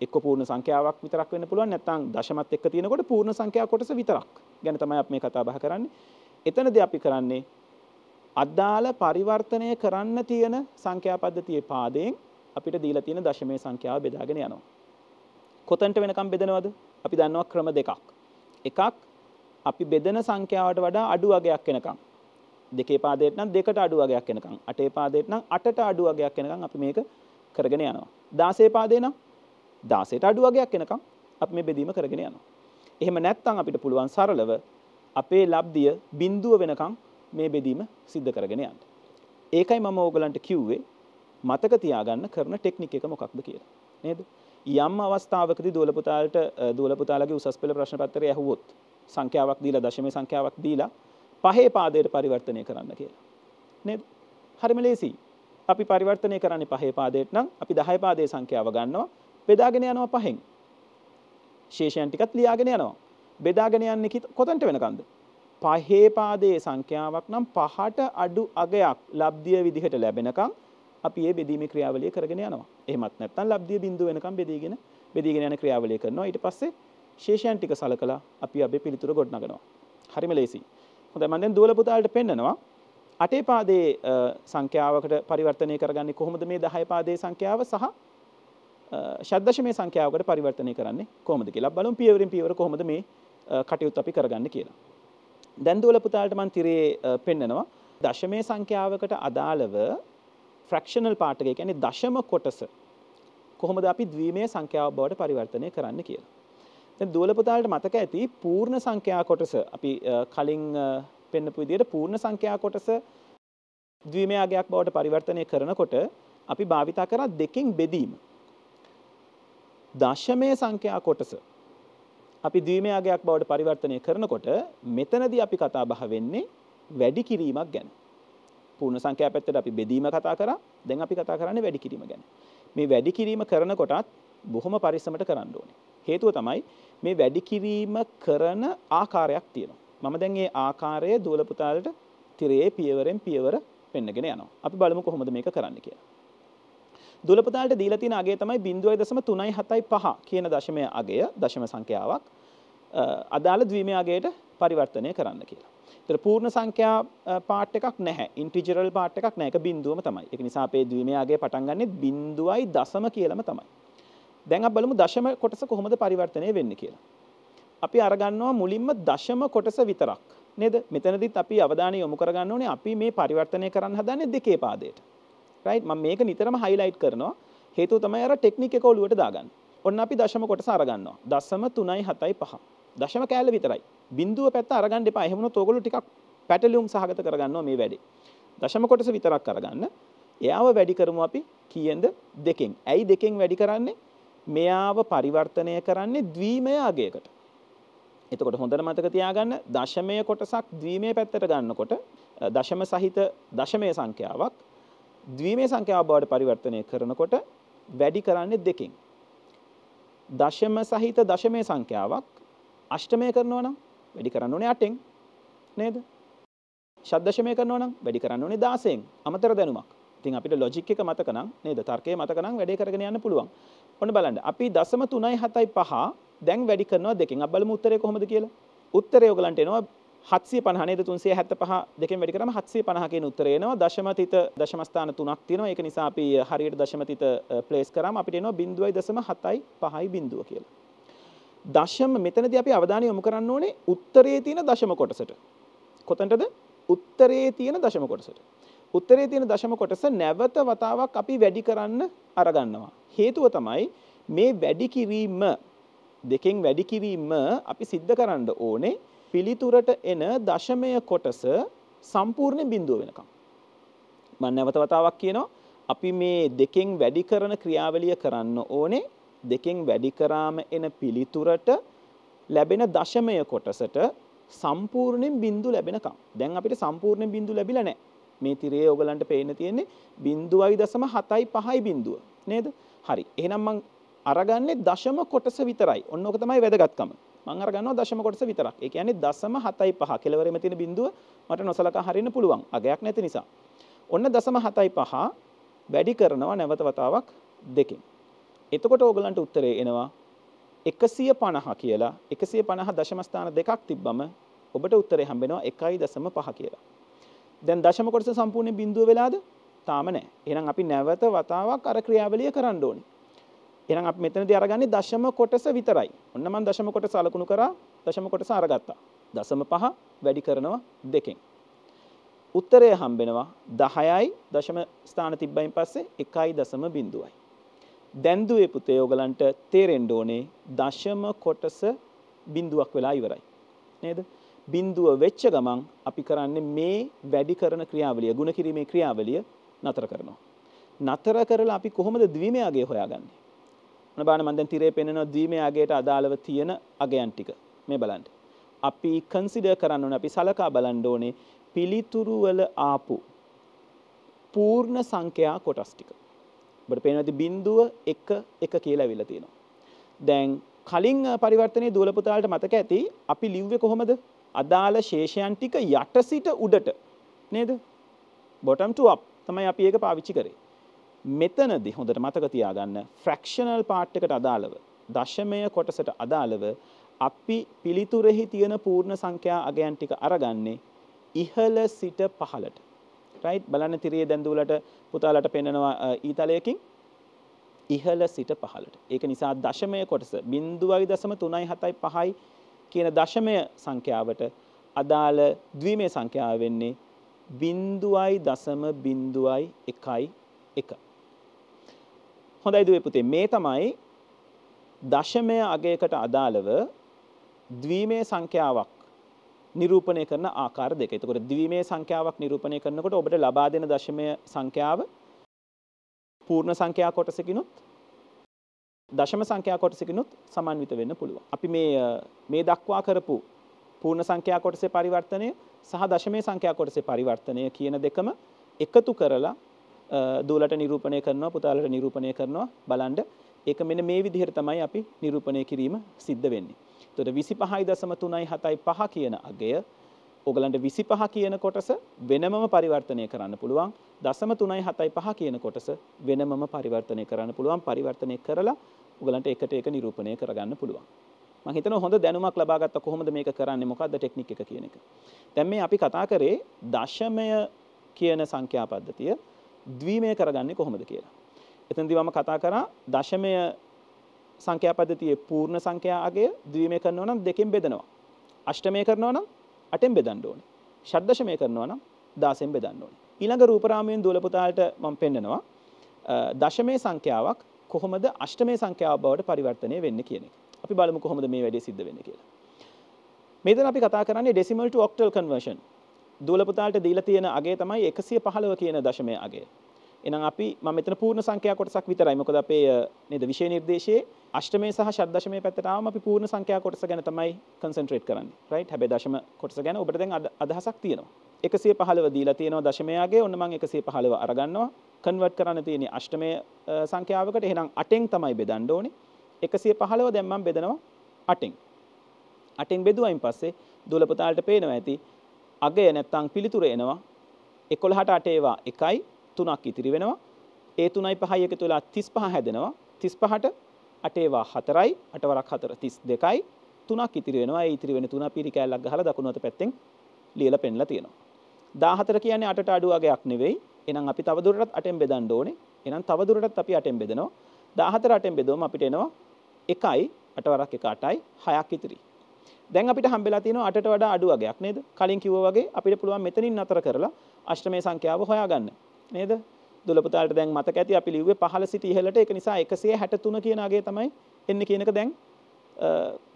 එක්ක පූර්ණ සංඛ්‍යාවක් විතරක් වෙන්න පුළුවන් නැත්නම් දශමත් එක්ක තියෙනකොට පූර්ණ සංඛ්‍යා කොටස විතරක් ගැන තමයි අපි මේ කතා බහ කරන්නේ. එතනදී අපි කරන්නේ අදාළ පරිවර්තනය කරන්න තියෙන සංඛ්‍යා පද්ධතියේ පාදයෙන් අපිට දීලා තියෙන දශමයේ සංඛ්‍යාව බෙදාගෙන යනවා. කොතනට වෙනකම් බෙදනවද? අපි දන්නවා ක්‍රම දෙකක්. එකක් අපි බෙදෙන සංඛ්‍යාවට වඩා අඩු වගයක් වෙනකම්. දෙකේ පාදයට නම් දෙකට අඩු වගයක් වෙනකම්. අටේ පාදයට නම් අටට අඩු වගයක් වෙනකම් අපි මේක කරගෙන යනවා. 16 පාදේ නම් 16ට අඩු වගයක් වෙනකම් අපි මේ බෙදීම කරගෙන යනවා. එහෙම නැත්නම් අපිට පුළුවන් සරලව අපේ ලබ්ධිය බිඳුව වෙනකම් මේ බෙදීම සිද්ධ කරගෙන යන්න. ඒකයි මම ඕගලන්ට කිව්වේ මතක තියාගන්න කරන ටෙක්නික් එක මොකක්ද කියලා. නේද? යම් අවස්ථාවකදී දුවලපුතාලට දුවලපුතාලගේ උසස් පෙළ ප්‍රශ්න පත්‍රය ඇහුවොත් සංඛ්‍යාවක් දීලා දශමයේ සංඛ්‍යාවක් දීලා පහේ පාදයට පරිවර්තනය කරන්න කියලා. නේද? හරිම ලේසියි. අපි පරිවර්තනය කරන්නේ පහේ පාදයට නම් අපි 10 පාදයේ සංඛ්‍යාව ගන්නවා බෙදාගෙන යනවා පහෙන්. ශේෂයන් ටිකත් ලියාගෙන යනවා. බෙදාගෙන යන්නේ කොතනට වෙනකන්ද? පහේ පාදයේ සංඛ්‍යාවක් නම් පහට අඩු අගයක් ලබ්ධිය විදිහට ලැබෙනකන් අපි ඒ බෙදීමේ ක්‍රියාවලිය කරගෙන යනවා. එහෙමත් නැත්නම් ලබ්ධිය බිඳුව වෙනකම් බෙදීගෙන බෙදීගෙන යන ක්‍රියාවලිය කරනවා. ඊට පස්සේ ශේෂයන් ටික සලකලා අපි අපේ පිළිතුර ගොඩනගනවා. හරිම ලේසියි. හොඳයි මම දැන් දුවල පුතාලට පෙන්නනවා. අටේ පාදයේ සංඛ්‍යාවකට පරිවර්තනය කරගන්නේ කොහොමද මේ 10 පාදයේ සංඛ්‍යාව සහ ශද්දශමයේ සංඛ්‍යාවකට පරිවර්තනය කරන්නේ කොහොමද කියලා බලමු පියවරින් පියවර කොහොමද මේ කටයුතු අපි කරගන්න කියලා. දැන් දුවල පුතාලට මම tire පෙන්නනවා. දශමයේ සංඛ්‍යාවකට අදාළව ෆ්‍රක්ෂනල් පාට එක කියන්නේ දශම කොටස කොහොමද අපි ද්විමය සංඛ්‍යාව බවට පරිවර්තනය කරන්න කියලා. දැන් දුවල පුතාලට මතක ඇති පූර්ණ සංඛ්‍යා කොටස අපි කලින් පෙන්නපු විදිහට පූර්ණ සංඛ්‍යා කොටස ද්විමය අගයක් බවට පරිවර්තනය කරනකොට අපි භාවිතා කරා දෙකෙන් බෙදීම. දශමය සංඛ්‍යා කොටස අපි ද්විමය අගයක් බවට පරිවර්තනය කරනකොට මෙතනදී අපි කතා බහ වෙන්නේ වැඩි කිරීමක් ගැන. පූර්ණ සංඛ්‍යා පැත්තට අපි බෙදීම කතා කරා. දැන් අපි කතා කරන්නේ වැඩි කිරීම ගැන. මේ වැඩි කිරීම කරනකොටත් බොහොම පරිස්සමට කරන්න ඕනේ. හේතුව තමයි මේ වැඩි කිරීම කරන ආකාරයක් තියෙනවා. මම දැන් මේ ආකාරය දුවල පුතාලට තිරයේ පියවරෙන් පියවර පෙන්නගෙන යනවා. අපි බලමු කොහොමද මේක කරන්න කියලා. දුවල පුතාලට දීලා තියෙන අගය තමයි 0.375 කියන දශමයේ අගය දශම සංඛ්‍යාවක් අදාළ ද්විමේ අගයට පරිවර්තනය කරන්න කියලා. තර පූර්ණ සංඛ්‍යා පාට් එකක් නැහැ ඉන්ටිජරල් පාට් එකක් නැහැ ඒක බිඳුවම තමයි ඒක නිසා අපේ ද්විමයාගේ පටන් ගන්නෙත් බිඳුවයි දශම කියලම තමයි දැන් අපි බලමු දශම කොටස කොහොමද පරිවර්තනය වෙන්නේ කියලා අපි අරගන්නවා මුලින්ම දශම කොටස විතරක් නේද මෙතනදිත් අපි අවධානය යොමු කරගන්න ඕනේ අපි මේ පරිවර්තනය කරන්න හදන්නේ දෙකේ පාදයට රයිට් මම මේක නිතරම හයිලයිට් කරනවා හේතුව තමයි අර ටෙක්නික් එක ඔලුවට දාගන්න ඔන්න අපි දශම කොටස අරගන්නවා දශම 3යි 7යි 5 දශම කෑල්ල විතරයි. බිඳුව පැත්ත අරගන්න එපා. එහෙම වුණොත් ඕගොල්ලෝ ටිකක් පැටලුම් සහගත කරගන්නවා මේ වැඩේ. දශම කොටස විතරක් අරගන්න. එයාව වැඩි කරමු අපි කියනද දෙකෙන්. ඇයි දෙකෙන් වැඩි කරන්නේ? මෙයාව පරිවර්තනය කරන්නේ ද්විමය අගයකට. එතකොට හොඳට මතක තියාගන්න දශමය කොටසක් ද්විමය පැත්තට ගන්නකොට දශම සහිත දශමය සංඛ්‍යාවක් ද්විමය සංඛ්‍යාව බවට පරිවර්තනය කරනකොට වැඩි කරන්නේ දෙකෙන්. දශම සහිත දශමය සංඛ්‍යාවක් අෂ්ටමය කරනවා නම් වැඩි කරන්න ඕනේ 8ෙන් නේද? ෂඩ්දශමය කරනවා නම් වැඩි කරන්න ඕනේ 16ෙන් අමතර දැනුමක්. ඉතින් අපිට ලොජික් එක මතක නම් නේද? තර්කය මතක නම් වැඩේ කරගෙන යන්න පුළුවන්. ඔන්න බලන්න. අපි දශම 3යි 7යි 5 දැන් වැඩි කරනවා දෙකෙන්. අපි බලමු උත්තරේ කොහොමද කියලා. උත්තරේ ඔයගලන්ට එනවා 750 නේද 375 දෙකෙන් වැඩි කරාම 750 කියන උත්තරය එනවා. දශමතිත දශමස්ථාන තුනක් තියෙනවා. ඒක නිසා අපි හරියට දශමතිත ප්ලේස් කරාම අපිට එනවා 0.75යි 5යි බිඳුව කියලා. දශම මෙතනදී අපි අවධානය යොමු කරන්න ඕනේ උත්තරයේ තියෙන දශම කොටසට. කොතනටද? උත්තරයේ තියෙන දශම කොටසට. උත්තරයේ තියෙන දශම කොටස නැවත වතාවක් අපි වැඩි කරන්න අරගන්නවා. හේතුව තමයි මේ වැඩි කිරීම දෙකෙන් වැඩි කිරීම අපි सिद्ध කරන්න ඕනේ පිළිතුරට එන දශමය කොටස සම්පූර්ණ බිඳුව වෙනකම්. මම නැවත වතාවක් කියනවා අපි මේ දෙකෙන් වැඩි කරන ක්‍රියාවලිය කරන්න ඕනේ දෙකෙන් වැඩි කරාම එන පිළිතුරට ලැබෙන දශමය කොටසට සම්පූර්ණයෙන් බින්දු ලැබෙනකම්. දැන් අපිට සම්පූර්ණයෙන් බින්දු ලැබිලා නැහැ. මේ තිරයේ ඔයගලන්ට පේන්න තියෙන්නේ 0.75යි බින්දුව. නේද? හරි. එහෙනම් මං අරගන්නේ දශම කොටස විතරයි. ඔන්න ඕක තමයි වැදගත්කම. මං අරගන්නවා දශම කොටස විතරක්. ඒ කියන්නේ 0.75 කෙලවරෙම තියෙන බින්දුව මට නොසලකා හරින්න පුළුවන්. අගයක් නැති නිසා. ඔන්න 0.75 වැඩි කරනවා නැවත වතාවක් දෙකෙන්. එතකොට ඕගලන්ට උත්තරේ එනවා 150 කියලා 150 දශමස්ථාන දෙකක් තිබ්බම ඔබට උත්තරේ හම්බෙනවා 1.5 කියලා. දැන් දශම කොටස සම්පූර්ණ බිඳුව වෙලාද? තාම නැහැ. එහෙනම් අපි නැවත වතාවක් අර ක්‍රියාවලිය කරන්න ඕනේ. එහෙනම් අපි මෙතනදී අරගන්නේ දශම කොටස විතරයි. ඔන්න මම දශම කොටස අලකුණු කරා දශම කොටස අරගත්තා. දශම පහ වැඩි කරනවා දෙකෙන්. උත්තරය හම්බෙනවා 10යි දශම ස්ථාන තිබ්බයින් පස්සේ 1.0යි. දැන්දුවේ පුතේ ඔයගලන්ට තේරෙන්න ඕනේ දශම කොටස බිඳුවක් වෙලා ඉවරයි. නේද? බිඳුව වෙච්ච ගමන් අපි කරන්නේ මේ වැඩි කරන ක්‍රියාවලිය, ಗುಣ කිරීමේ ක්‍රියාවලිය නතර කරනවා. නතර කරලා අපි කොහොමද ද්විමය අගය හොයාගන්නේ? මොන බාන මම දැන් තිරේ පෙන්නනවා ද්විමය අගයට අදාළව තියෙන අගයන් ටික. මේ බලන්න. අපි කන්සිඩර් කරන්න ඕනේ, අපි සලකා බලන්න ඕනේ පිළිතුරු වල ආපු පූර්ණ සංඛ්‍යා කොටස් ටික. ඔබට පේනවා ඇති බිඳුව 1 1 කියලා අවිල්ල තියෙනවා. දැන් කලින් පරිවර්තනයේ දුවල පුතාලට මතක ඇති අපි ලිව්වේ කොහොමද? අදාළ ශේෂයන් ටික යට සිට උඩට නේද? bottom to up තමයි අපි ඒක පාවිච්චි කරේ. මෙතනදී හොඳට මතක තියාගන්න ෆ්‍රැක්ෂනල් පාර්ට් එකට අදාළව දශමය කොටසට අදාළව අපි පිළිතුරෙහි තියෙන පූර්ණ සංඛ්‍යා අගයන් ටික අරගන්නේ ඉහළ සිට පහළට. රයිට් බලන්න තිරයේ දැන්දුවලට පුතාලට පෙන්නනවා ඊතලයකින් ඉහළ සිට පහළට. ඒක නිසා දශමය කොටස බින්දුවයි දශම 3යි 7යි 5යි කියන දශමය සංඛ්‍යාවට අදාළ ද්විමේ සංඛ්‍යාව වෙන්නේ බින්දුවයි දශම බින්දුවයි 1යි 1. හොඳයි දුවේ පුතේ මේ තමයි දශමය අගයකට අදාළව ද්විමේ සංඛ්‍යාවක් නිරූපණය කරන ආකාර දෙක. එතකොට දිවිමේ සංඛ්‍යාවක් නිරූපණය කරනකොට ඔබට ලබා දෙන දශමය සංඛ්‍යාව පූර්ණ සංඛ්‍යා කොටසකිනුත් දශම සංඛ්‍යා කොටසකිනුත් සමන්විත වෙන්න පුළුවන්. අපි මේ මේ දක්වා කරපු පූර්ණ සංඛ්‍යා කොටසේ පරිවර්තනය සහ දශමයේ සංඛ්‍යා කොටසේ පරිවර්තනය කියන දෙකම එකතු කරලා දූලට නිරූපණය කරනවා පුතාලට නිරූපණය කරනවා බලන්න ඒක මෙන්න මේ විදිහට තමයි අපි නිරූපණය කිරීම සිද්ධ වෙන්නේ. තොට විසි පහයි දසම තුනයි හතයි පහ කියන අගය ඔගලන්ට විසි පහ කියන කොටස වෙනමම පරිවර්තනය කරන්න පුළුවන් දසම තුනයි හතයි පහ කියන කොටස වෙනමම පරිවර්තනය කරන්න පුළුවන් පරිවර්තනය කරලා උගලන්ට එකට එක නිරූපණය කරගන්න පුළුවන් මහිතන හොඳ දැනුමක් ලබාගත්ත කොහොමද මේක කරන්නේ මොකක්ද ටෙක්නික් එක කියන එක දැන් මේ අපි කතා කරේ දශමය කියන සංඛ්‍යා පද්ධතිය ද්විමය කරගන්නේ කොහොමද කියලා එතනදී මම කතා කරා දශමය සංඛ්‍යා පද්ධතියේ පූර්ණ සංඛ්‍යා අගය ද්විමය කරනවා නම් දෙකෙන් බෙදනවා. අෂ්ටමය කරනවා නම් අටෙන් බෙදන්න ඕනේ. ෂඩ්දශමය කරනවා නම් 16ෙන් බෙදන්න ඕනේ. ඊළඟ රූප රාමයෙන් දුවල පුතාලට මම පෙන්නනවා දශමයේ සංඛ්‍යාවක් කොහොමද අෂ්ටමයේ සංඛ්‍යාව බවට පරිවර්තනය වෙන්නේ කියන එක. අපි බලමු කොහොමද මේ වැඩේ සිද්ධ වෙන්නේ කියලා. මෙතන අපි කතා කරන්නේ decimal to octal conversion. දුවල පුතාලට දීලා තියෙන අගය තමයි 115 කියන දශමයේ අගය. එහෙනම් අපි මම මෙතන පූර්ණ සංඛ්‍යා කොටසක් විතරයි. මොකද අපේ නේද විෂය නිර්දේශයේ අෂ්ටමයේ සහ ෂඩ්දශමයේ පැත්තට ආවම අපි පූර්ණ සංඛ්‍යා කොටස ගැන තමයි කන්සන්ට්‍රේට් කරන්නේ. රයිට්? හැබැයි දශම කොටස ගැන ඔබට දැන් අදහසක් තියෙනවා. 115 දීලා තියෙනවා දශමයාගේ. ඔන්න මම 115 අරගන්නවා. කන්වර්ට් කරන්න තියෙන්නේ අෂ්ටමය සංඛ්‍යාවකට. එහෙනම් 8ෙන් තමයි බෙදන්න ඕනේ. 115 දැන් මම බෙදනවා 8ෙන්. 8ෙන් බෙදුවයින් පස්සේ දොළපතාලට පේනවා ඇති අගය නැත්තම් පිළිතුර එනවා 11ට 8 ඒවා 1යි තුනක් ඉතිරි වෙනවා ඒ තුනයි පහයි එකතු වෙලා 35 හැදෙනවා 35ට 8 ඒවා 4යි 8 වරක් 4 32යි තුනක් ඉතිරි වෙනවා ඒ ඉතිරි වෙන තුන පිරි කැලක් ගහලා දකුණු අත පැත්තෙන් ලියලා පෙන්ලා තියෙනවා 14 කියන්නේ 8ට අඩු වගයක් නෙවෙයි එහෙනම් අපි තව දුරටත් 8ෙන් බෙදන්න ඕනේ එහෙනම් තව දුරටත් අපි 8ෙන් බෙදනවා 14 8ෙන් බෙදුවම අපිට එනවා 1යි 8 වරක් 1 8යි 6ක් ඉතිරි දැන් අපිට හම්බෙලා තියෙනවා 8ට වඩා අඩු වගයක් නේද කලින් කිව්වා වගේ අපිට පුළුවන් මෙතනින් නතර කරලා අෂ්ටමයේ සංඛ්‍යාව හොයාගන්න නේද දුලපතාට දැන් මතක ඇති අපි ලිව්වේ පහළ සිට ඉහළට ඒක නිසා 163 කියන අගේ තමයි එන්නේ කියනක දැන්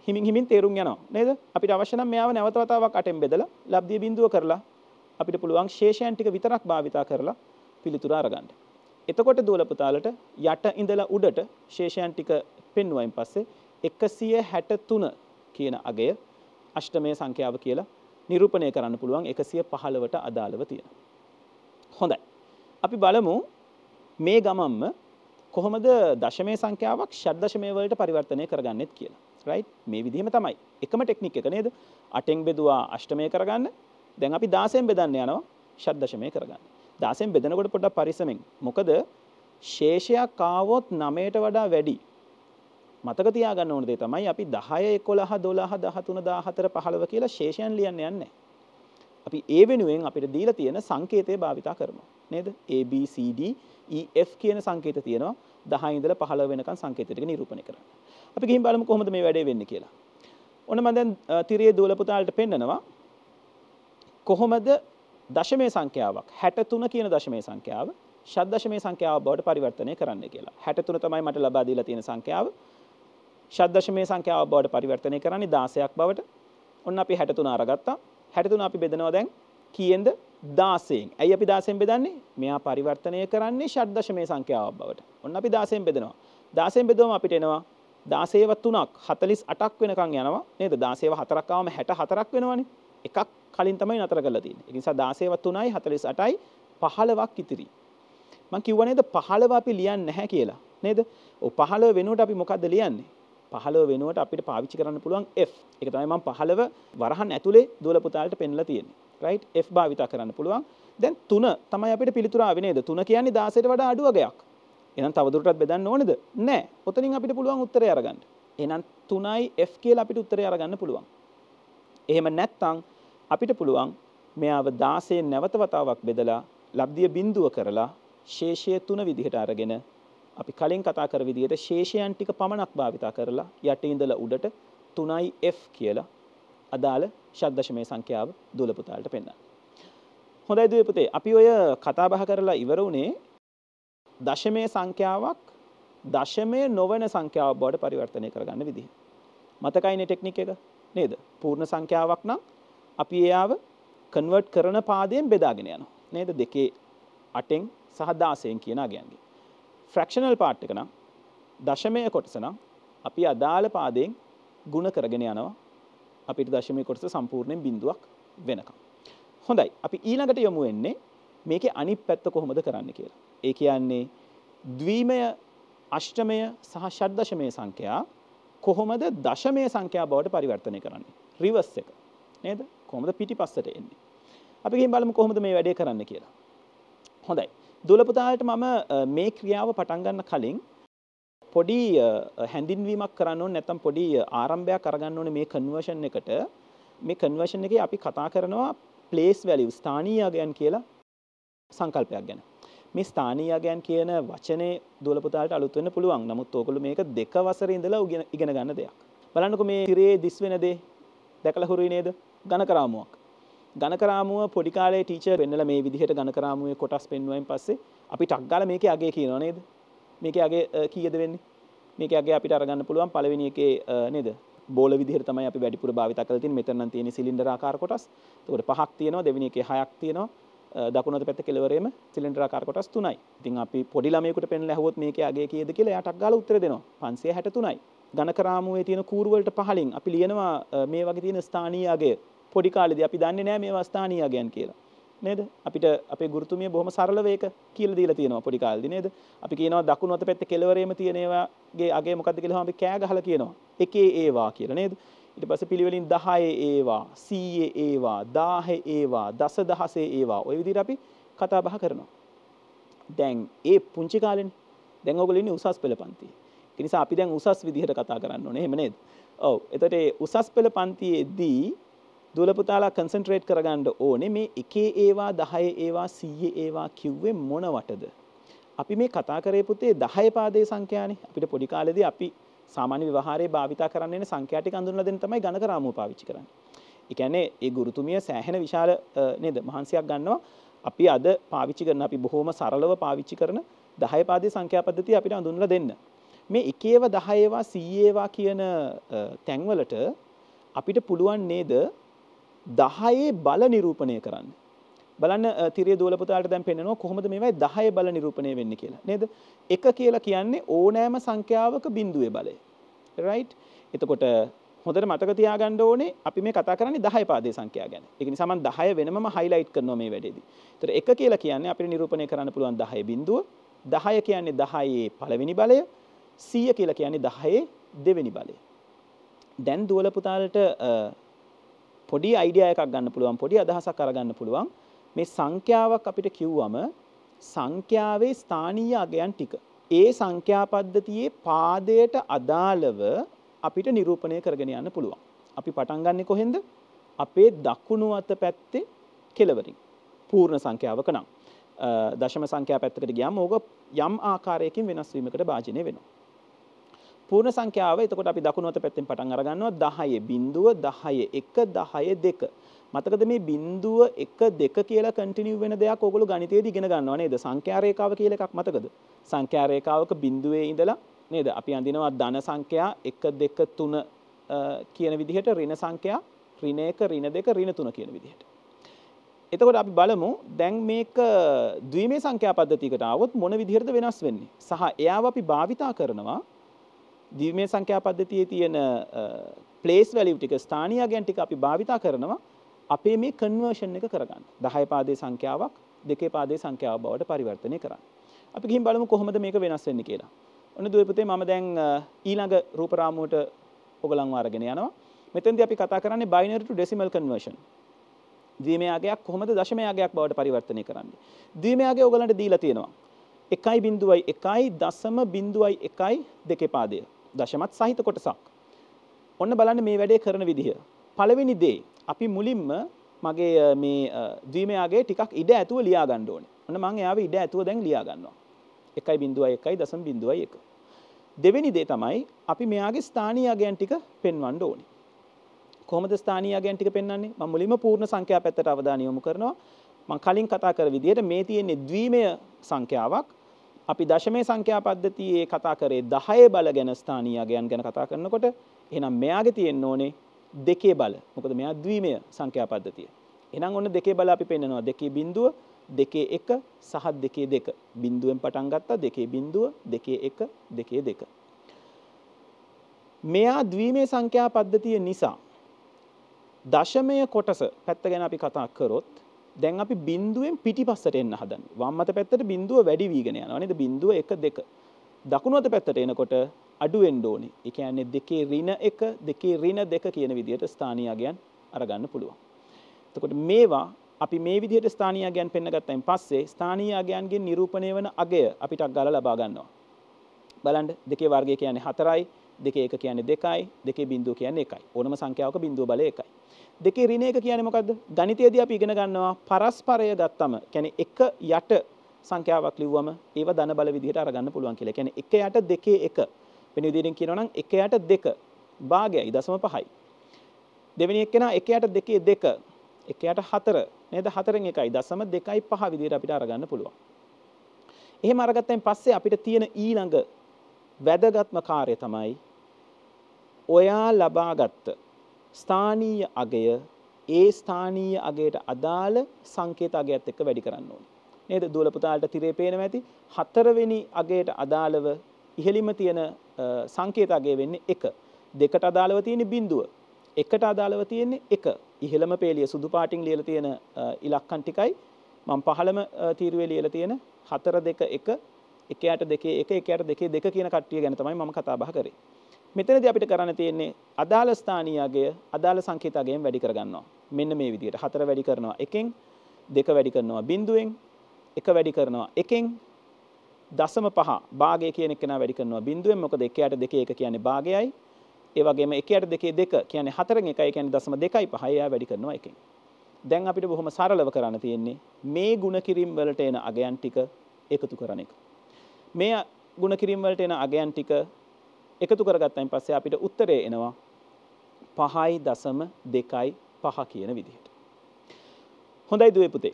හිමින් හිමින් තේරුම් යනවා නේද අපිට අවශ්‍ය නම් මෙයාව නැවත වතාවක් අටෙන් බෙදලා ලබ්ධිය බිඳුව කරලා අපිට පුළුවන් ශේෂයන් ටික විතරක් භාවිතා කරලා පිළිතුර අරගන්න. එතකොට දූලපතාලට යට ඉඳලා උඩට ශේෂයන් ටික පෙන්වයින් පස්සේ 163 කියන අගය අෂ්ටමය සංඛ්‍යාව කියලා නිරූපණය කරන්න පුළුවන් 115ට අදාළව තියෙනවා. හොඳයි. අපි බලමු මේ ගමම්ම කොහොමද දශමය සංඛ්‍යාවක් ෂඩ්දශමය වලට පරිවර්තනය කරගන්නෙත් කියලා. රයිට් මේ විදිහම තමයි. එකම ටෙක්නික් එක නේද? 8ෙන් බෙදුවා අෂ්ටමය කරගන්න. දැන් අපි 16ෙන් බෙදන්න යනවා ෂඩ්දශමය කරගන්න. 16ෙන් බෙදනකොට පොඩ්ඩක් පරිස්සමෙන්. මොකද ශේෂයක් ආවොත් 9ට වඩා වැඩි. මතක තියාගන්න ඕන දේ තමයි අපි 10 11 12 13 14 15 කියලා ශේෂයන් ලියන්න යන්නේ. අපි ඒ වෙනුවෙන් අපිට දීලා තියෙන සංකේතය භාවිතා කරනවා. නේද ABCD EF කියන සංකේත තියෙනවා 10 ඉඳලා 15 වෙනකන් සංකේත ටික නිරූපණය කරන්න. අපි ගිහින් බලමු කොහොමද මේ වැඩේ වෙන්නේ කියලා. ඔන්න මම දැන් තිරයේ දූල පුතාලට පෙන්නනවා කොහොමද දශමයේ සංඛ්‍යාවක් 63 කියන දශමයේ සංඛ්‍යාව ෂඩ් දශමයේ සංඛ්‍යාව බවට පරිවර්තනය කරන්න කියලා. 63 තමයි මට ලබා දීලා තියෙන සංඛ්‍යාව. ෂඩ් දශමයේ සංඛ්‍යාව බවට පරිවර්තනය කරන්නේ 16ක් බවට. ඔන්න අපි 63 අරගත්තා. 63 අපි බෙදනවා දැන් කීයෙන්ද දාසයෙන් ඇයි අපි දාසයෙන් බෙදන්නේ මෙයා පරිවර්තනය කරන්නේ ෂඩ්දශමය සංඛ්‍යාවක් බවට. ඔන්න අපි දාසයෙන් බෙදනවා. දාසයෙන් බෙදුවම අපිට එනවා 16ව 3ක් 48ක් වෙනකන් යනවා නේද? 16ව 4ක් ආවම 64ක් වෙනවනේ. එකක් කලින් තමයි නතර කරලා තියෙන්නේ. ඒ නිසා 16ව 3යි 48යි 15ක් ඉතිරි. මම කිව්වා නේද 15 අපි ලියන්නේ නැහැ කියලා. නේද? ඔව් 15 වෙනුවට අපි මොකද්ද ලියන්නේ? 15 වෙනුවට අපිට පාවිච්චි කරන්න පුළුවන් F. ඒක තමයි මම 15 වරහන් ඇතුලේ දුවල පුතාලට පෙන්ලා තියෙන්නේ. right f භාවිතා කරන්න පුළුවන් දැන් 3 තමයි අපිට පිළිතුර ආවේ නේද 3 කියන්නේ 16ට වඩා අඩු වගයක් එහෙනම් තවදුරටත් බෙදන්න ඕනේද නෑ ඔතනින් අපිට පුළුවන් උත්තරය අරගන්න එහෙනම් 3යි f කියලා අපිට උත්තරය අරගන්න පුළුවන් එහෙම නැත්නම් අපිට පුළුවන් මෙයාව 16 නැවත වතාවක් බෙදලා ලබ්ධිය බිඳුව කරලා ශේෂය 3 විදිහට අරගෙන අපි කලින් කතා කර විදිහට ශේෂයන් ටික පමණක් භාවිතා කරලා යට ඉඳලා උඩට 3f කියලා අදාළ ශද්දශමය සංඛ්‍යාව දූලපුතාලට පෙන්න්න. හොඳයි දපතේ අපි ඔය කතාබහ කරලා ඉවර වුණේ දශමය සංඛ්‍යාවක් දශමය නොවන සංඛ්‍යාව බෝඩ පරිවර්තනය කරගන්න විදි. මතකයින ටෙක්නික එක නේද පූර්ණ සංඛ්‍යාවක් නම් අපි එයාව කන්වර්ට් කරන පාදයෙන් බෙදාගෙන යන නේද දෙකේ අටෙන් සහදාසයෙන් කියන ගයන්ගේ. ෆ්‍රක්ෂනල් පාට් එක නම් දශමය කොටසනම් අපි අදාළ පාදයෙන් ගුණ කරගෙන යනවා අපිට දශමය කොටස සම්පූර්ණයෙන් බිඳුවක් වෙනකම්. හොඳයි අපි ඊළඟට යොමු වෙන්නේ මේක අනි පැත්ත කොහොමද කරන්න කියලා. ඒ කියන්නේ දවීමය අෂ්ටමය සහ ෂඩ්දශමය සංඛයා කොහොමද දශමය සංඛ්‍යා බවට පරිවර්තනය කරන්නේ. රිවස් එක නේද කොමද පිටි පස්සට එන්නේ. අපිගේ බලම කොහොමද මේ වැඩේ කරන්න කියලා. හොඳයි. දුලපුතාට මම මේ ක්‍රියාව පටන්ගන්න කලින් පොඩි හැඳින්වීමක් කරන්න ඕනේ නැත්නම් පොඩි ආරම්භයක් අරගන්න ඕනේ මේ කන්වර්ෂන් එකට. මේ කන්වර්ෂන් එකේ අපි කතා කරනවා ප්ලේස් වැලියු ස්ථානීය අගයන් කියලා සංකල්පයක් ගැන. මේ ස්ථානීය අගයන් කියන වචනේ දුවල පුතාලට අලුත් වෙන්න පුළුවන්. නමුත් ඕගොල්ලෝ මේක දෙක වසරේ ඉඳලා ඉගෙන ගන්න දෙයක්. බලන්නකෝ මේ ඉරේ දිස් වෙන දේ දැකලා හුරුයි නේද? ඝනකරාමුවක්. ගණකරාමුව පොඩිකාලේ ටීචර් වෙන්නලා මේ විදිහට ගණකරාමුවේ කොටස් පෙන්වුවෙන් පස්සේ අපි ටක් ගාලා මේකේ අගේ කියනවා නේද? මේක අගේ කියද වෙන්නේ මේක අගේ අපිට අරගන්න පුළුවන් පළවෙනි එකේ නේද බෝල විදිහට තමයි අපි වැඩිපුර භාවිත කරලා තින්නේ මෙතන නම් තියෙන සිලින්ඩර ආකාර කොටස් එතකොට පහක් තියෙනවා දෙවෙනි එකේ හයක් තියෙනවා දකුණත පැත්ත කෙළවරේම සිලින්ඩර ආකාර කොටස් තුනයි ඉතින් අපි පොඩි ළමයෙකුට පෙන්ලා ඇහුවොත් මේක අගේ කීයද කියලා එයා ටක් ගාලා උත්තර දෙනවා 563යි ඝනකරාමුවේ තියෙන කූරුවලට පහලින් අපි ලියනවා මේ වගේ තියෙන ස්ථානීය අගය පොඩි කාලෙදී අපි දන්නේ නැහැ මේ ස්ථානීය අගයන් කියලා නේද අපිට අපේ ගුරුතුමිය බොහොම සරලව ඒක කියලා දීලා තියෙනවා පොඩි කාලේදී නේද අපි කියනවා දකුණු අත පැත්තේ කෙළවරේම තියෙන ඒවාගේ අගේ මොකද්ද කියලා අපි කෑ ගහලා කියනවා එකේ ඒවා කියලා නේද ඊට පස්සේ පිළිවෙලින් 10 ඒවා 100 ඒවා 1000 ඒවා දසදහසේ ඒවා ওই විදිහට අපි කතා බහ කරනවා දැන් ඒ පුංචි කාලේනේ දැන් ඔයගොල්ලෝ ඉන්නේ උසස් පෙළ පන්තියේ ඒ නිසා අපි දැන් උසස් විදිහට කතා කරන්න ඕනේ එහෙම නේද ඔව් එතකොට උසස් පෙළ පන්තියේදී දුවලපුතාලා කන්සන්ට්‍රේට් කරගන්න ඕනේ මේ එකේ ඒවා දහය ඒවා සීයේ ඒවා කිව්වේ මොන වටද. අපි මේ කතා කරේ පුතේ දහය පාදේ සංඛ්‍යානේ අපිට පොඩි කාලෙදී අපි සාමාන්‍ය ව්‍යවහාරයේ භාවිතා කරන්න එන සංඛ්‍යා ටික හඳුන්වලා දෙන්න තමයි ගණක රාමුව පාවිච්චි කරන්නේ. ඒ කියන්නේ ඒ ගුරුතුමිය සෑහෙන විශාල නේද මහන්සියක් ගන්නවා. අපි අද පාවිච්චි කරන අපි බොහොම සරලව පාවිච්චි කරන දහය පාදේ සංඛ්‍යා පද්ධතිය අපිට හඳුන්වලා දෙන්න. මේ එකේව දහයේවා සීයේවා කියන තැන්වලට අපිට පුළුවන් නේද දහයේ බල නිරූපණය කරන්න. බලන්න තිරේ දෝලපතාට දැන් පෙන්නවා කොහොමද මේවයි 10 බල නිරූපණය වෙන්නේ කියලා. නේද? 1 කියලා කියන්නේ ඕනෑම සංඛ්‍යාවක බිඳුවේ බලය. right? එතකොට හොඳට මතක තියාගන්න ඕනේ අපි මේ කතා කරන්නේ 10 පාදයේ සංඛ්‍යා ගැන. ඒක නිසා මම 10 වෙනමම highlight කරනවා මේ වැඩේදී. ඒතර 1 කියලා කියන්නේ අපිට නිරූපණය කරන්න පුළුවන් 10 බිඳුව. 10 කියන්නේ 10 පළවෙනි බලය. 100 කියලා කියන්නේ 10 දෙවෙනි බලය. දැන් දෝලපතාලට පොඩි අයිඩියා එකක් ගන්න පුළුවන් පොඩි අදහසක් අරගන්න පුළුවන් මේ සංඛ්‍යාවක් අපිට කිව්වම සංඛ්‍යාවේ ස්ථානීය අගයන් ටික ඒ සංඛ්‍යා පද්ධතියේ පාදයට අදාළව අපිට නිරූපණය කරගෙන යන්න පුළුවන්. අපි පටන් ගන්නෙ කොහෙන්ද? අපේ දකුණු අත පැත්තේ කෙළවරින්. පූර්ණ සංඛ්‍යාවක නම් දශම සංඛ්‍යා පැත්තකට ගියාම ඕක යම් ආකාරයකින් වෙනස් වීමකට භාජනය වෙනවා. පූර්ණ සංඛ්‍යාව එතකොට අපි දකුණු අත පැත්තෙන් පටන් අර ගන්නවා 10 බිඳුව 10 1 10 2 මතකද මේ බිඳුව 1 2 කියලා කන්ටිනියු වෙන දෙයක් ඕගොල්ලෝ ගණිතයේදී ඉගෙන ගන්නවා නේද සංඛ්‍යා රේඛාව කියලා එකක් මතකද සංඛ්‍යා රේඛාවක බිඳුවේ ඉඳලා නේද අපි අඳිනවා ධන සංඛ්‍යා 1 2 3 කියන විදිහට ඍණ සංඛ්‍යා ඍණ 1 ඍණ 2 ඍණ 3 කියන විදිහට එතකොට අපි බලමු දැන් මේක ද්විමේ සංඛ්‍යා පද්ධතියකට ආවොත් මොන විදිහටද වෙනස් වෙන්නේ සහ එයාව අපි භාවිතා කරනවා දිවමේ සංඛ්‍යා පද්ධතියේ තියෙන ප්ලේස් වැලිව් ටික ස්ථානීයයන් ටික අපි භාවිතා කරනවා අපේ මේ කන්වර්ෂන් එක කරගන්න. 10 පාදයේ සංඛ්‍යාවක් දෙකේ පාදයේ සංඛ්‍යාව බවට පරිවර්තනය කරන්න. අපි ගිහින් බලමු කොහොමද මේක වෙනස් වෙන්නේ කියලා. ඔන්න දුවේ පුතේ මම දැන් ඊළඟ රූප රාමුවට ඔගලන්ව අරගෙන යනවා. මෙතෙන්දී අපි කතා කරන්නේ binary to decimal conversion. ද්විමය අගයක් කොහොමද දශමය අගයක් බවට පරිවර්තනය කරන්නේ. ද්විමය අගය ඔයගලන්ට දීලා තියෙනවා. 1.1 1.1 දෙකේ පාදය. දශමත් සහිත කොටසක්. ඔන්න බලන්න මේ වැඩේ කරන විදිහ. පළවෙනි දේ අපි මුලින්ම මගේ මේ දීමයාගේ ටිකක් ඉඩ ඇතුව ලියා ගන්න ඕනේ. ඔන්න මං එයාව ඉඩ ඇතුව දැන් ලියා ගන්නවා. 1.1.1. දෙවෙනි දේ තමයි අපි මෙයාගේ ස්ථානීය අගයන් ටික පෙන්වන්න ඕනේ. කොහොමද ස්ථානීය අගයන් ටික පෙන්වන්නේ? මම මුලින්ම පූර්ණ සංඛ්‍යා පැත්තට අවධානය යොමු කරනවා. මම කලින් කතා කර විදිහට මේ තියෙන්නේ ද්විමය සංඛ්‍යාවක්. අපි දශමය සංඛ්‍යා පද්ධතියේ කතා කරේ 10 බල ගැන ස්ථානීය අගයන් ගැන කතා කරනකොට එහෙනම් මෙයාගේ තියෙන්න ඕනේ දෙකේ බල. මොකද මෙයා ද්විමය සංඛ්‍යා පද්ධතිය. එහෙනම් ඔන්න දෙකේ බල අපි පෙන්නනවා. දෙකේ බිඳුව, දෙකේ 1 සහ දෙකේ 2. බිඳුවෙන් පටන් ගත්තා දෙකේ බිඳුව, දෙකේ 1, දෙකේ 2. මෙයා ද්විමය සංඛ්‍යා පද්ධතිය නිසා දශමය කොටස පැත්ත ගැන අපි කතා කරොත් දැන් අපි බින්දුවෙන් පිටිපස්සට එන්න හදන්නේ. වම් අත පැත්තට බින්දුව වැඩි වීගෙන යනවා නේද? බින්දුව 1 2. දකුණු අත පැත්තට එනකොට අඩු වෙන්න ඕනේ. ඒ කියන්නේ දෙකේ ඍණ 1, දෙකේ ඍණ 2 කියන විදිහට ස්ථානීයයන් අරගන්න පුළුවන්. එතකොට මේවා අපි මේ විදිහට ස්ථානීයයන් පෙන්න ගත්තයින් පස්සේ ස්ථානීයයන්ගේ නිරූපණය වෙන අගය අපිටක් ගාලා ලබා ගන්නවා. බලන්න දෙකේ වර්ගය කියන්නේ 4යි, දෙකේ 1 කියන්නේ 2යි, දෙකේ බිඳුව කියන්නේ 1යි. ඕනම සංඛ්‍යාවක බිඳුව බලය 1යි. දෙකේ ඍණ එක කියන්නේ මොකද්ද? ගණිතයේදී අපි ඉගෙන ගන්නවා පරස්පරය ගත්තම කියන්නේ එක යට සංඛ්‍යාවක් ලිව්වම ඒව ධන බල විදිහට අරගන්න පුළුවන් කියලා. කියන්නේ එක යට දෙකේ එක. වෙන විදිහෙන් කියනවා නම් එක යට දෙක භාගයයි 0.5යි. දෙවෙනි එක්කෙනා එක යට දෙකේ දෙක එක යට හතර නේද හතරෙන් එකයි 0.25 විදිහට අපිට අරගන්න පුළුවන්. එහෙම අරගත්තයින් පස්සේ අපිට තියෙන ඊළඟ වැදගත්ම කාර්ය තමයි ඔයා ලබාගත්තු ස්ථානීය අගය ඒ ස්ථානීය අගයට අදාළ සංකේත අගයත් එක්ක වැඩි කරන්න ඕනේ. නේද? දුවල පුතාලට තිරේ පේනවා ඇති. හතරවෙනි අගයට අදාළව ඉහළින්ම තියෙන සංකේත අගය වෙන්නේ 1. දෙකට අදාළව තියෙන බිඳුව. එකට අදාළව තියෙන්නේ 1. ඉහළම පේලිය සුදු පාටින් ලියලා තියෙන ඉලක්කම් ටිකයි මම පහළම තීරුවේ ලියලා තියෙන 4 2 1 1 යට 2 1 1 යට 2 2 කියන කට්ටිය ගැන තමයි මම කතා බහ කරේ. මෙතනදී අපිට කරන්න තියෙන්නේ අදාළ ස්ථානීයගය අදාළ සංකේතගයෙන් වැඩි කරගන්නවා. මෙන්න මේ විදිහට හතර වැඩි කරනවා එකෙන් දෙක වැඩි කරනවා බිඳුවෙන් එක වැඩි කරනවා එකෙන් දසම පහ භාගය කියන එක වැඩි කරනවා බිඳුවෙන් මොකද 1ට 2 1 කියන්නේ භාගයයි ඒ වගේම 1ට 2 2 කියන්නේ 4න් 1 කියන්නේ දශම 2යි 5යි ආ වැඩි කරනවා එකෙන් දැන් අපිට බොහොම සරලව කරන්න තියෙන්නේ මේ ಗುಣ කිරීම වලට එන අගයන් ටික එකතු කරන එක මේ ಗುಣ කිරීම වලට එන අගයන් ටික එකතු කරගත්තයින් පස්සේ අපිට උත්තරේ එනවා පහයි දසම දෙකයි පහ කියන විදිහට. හොඳයි දුවේ පුතේ.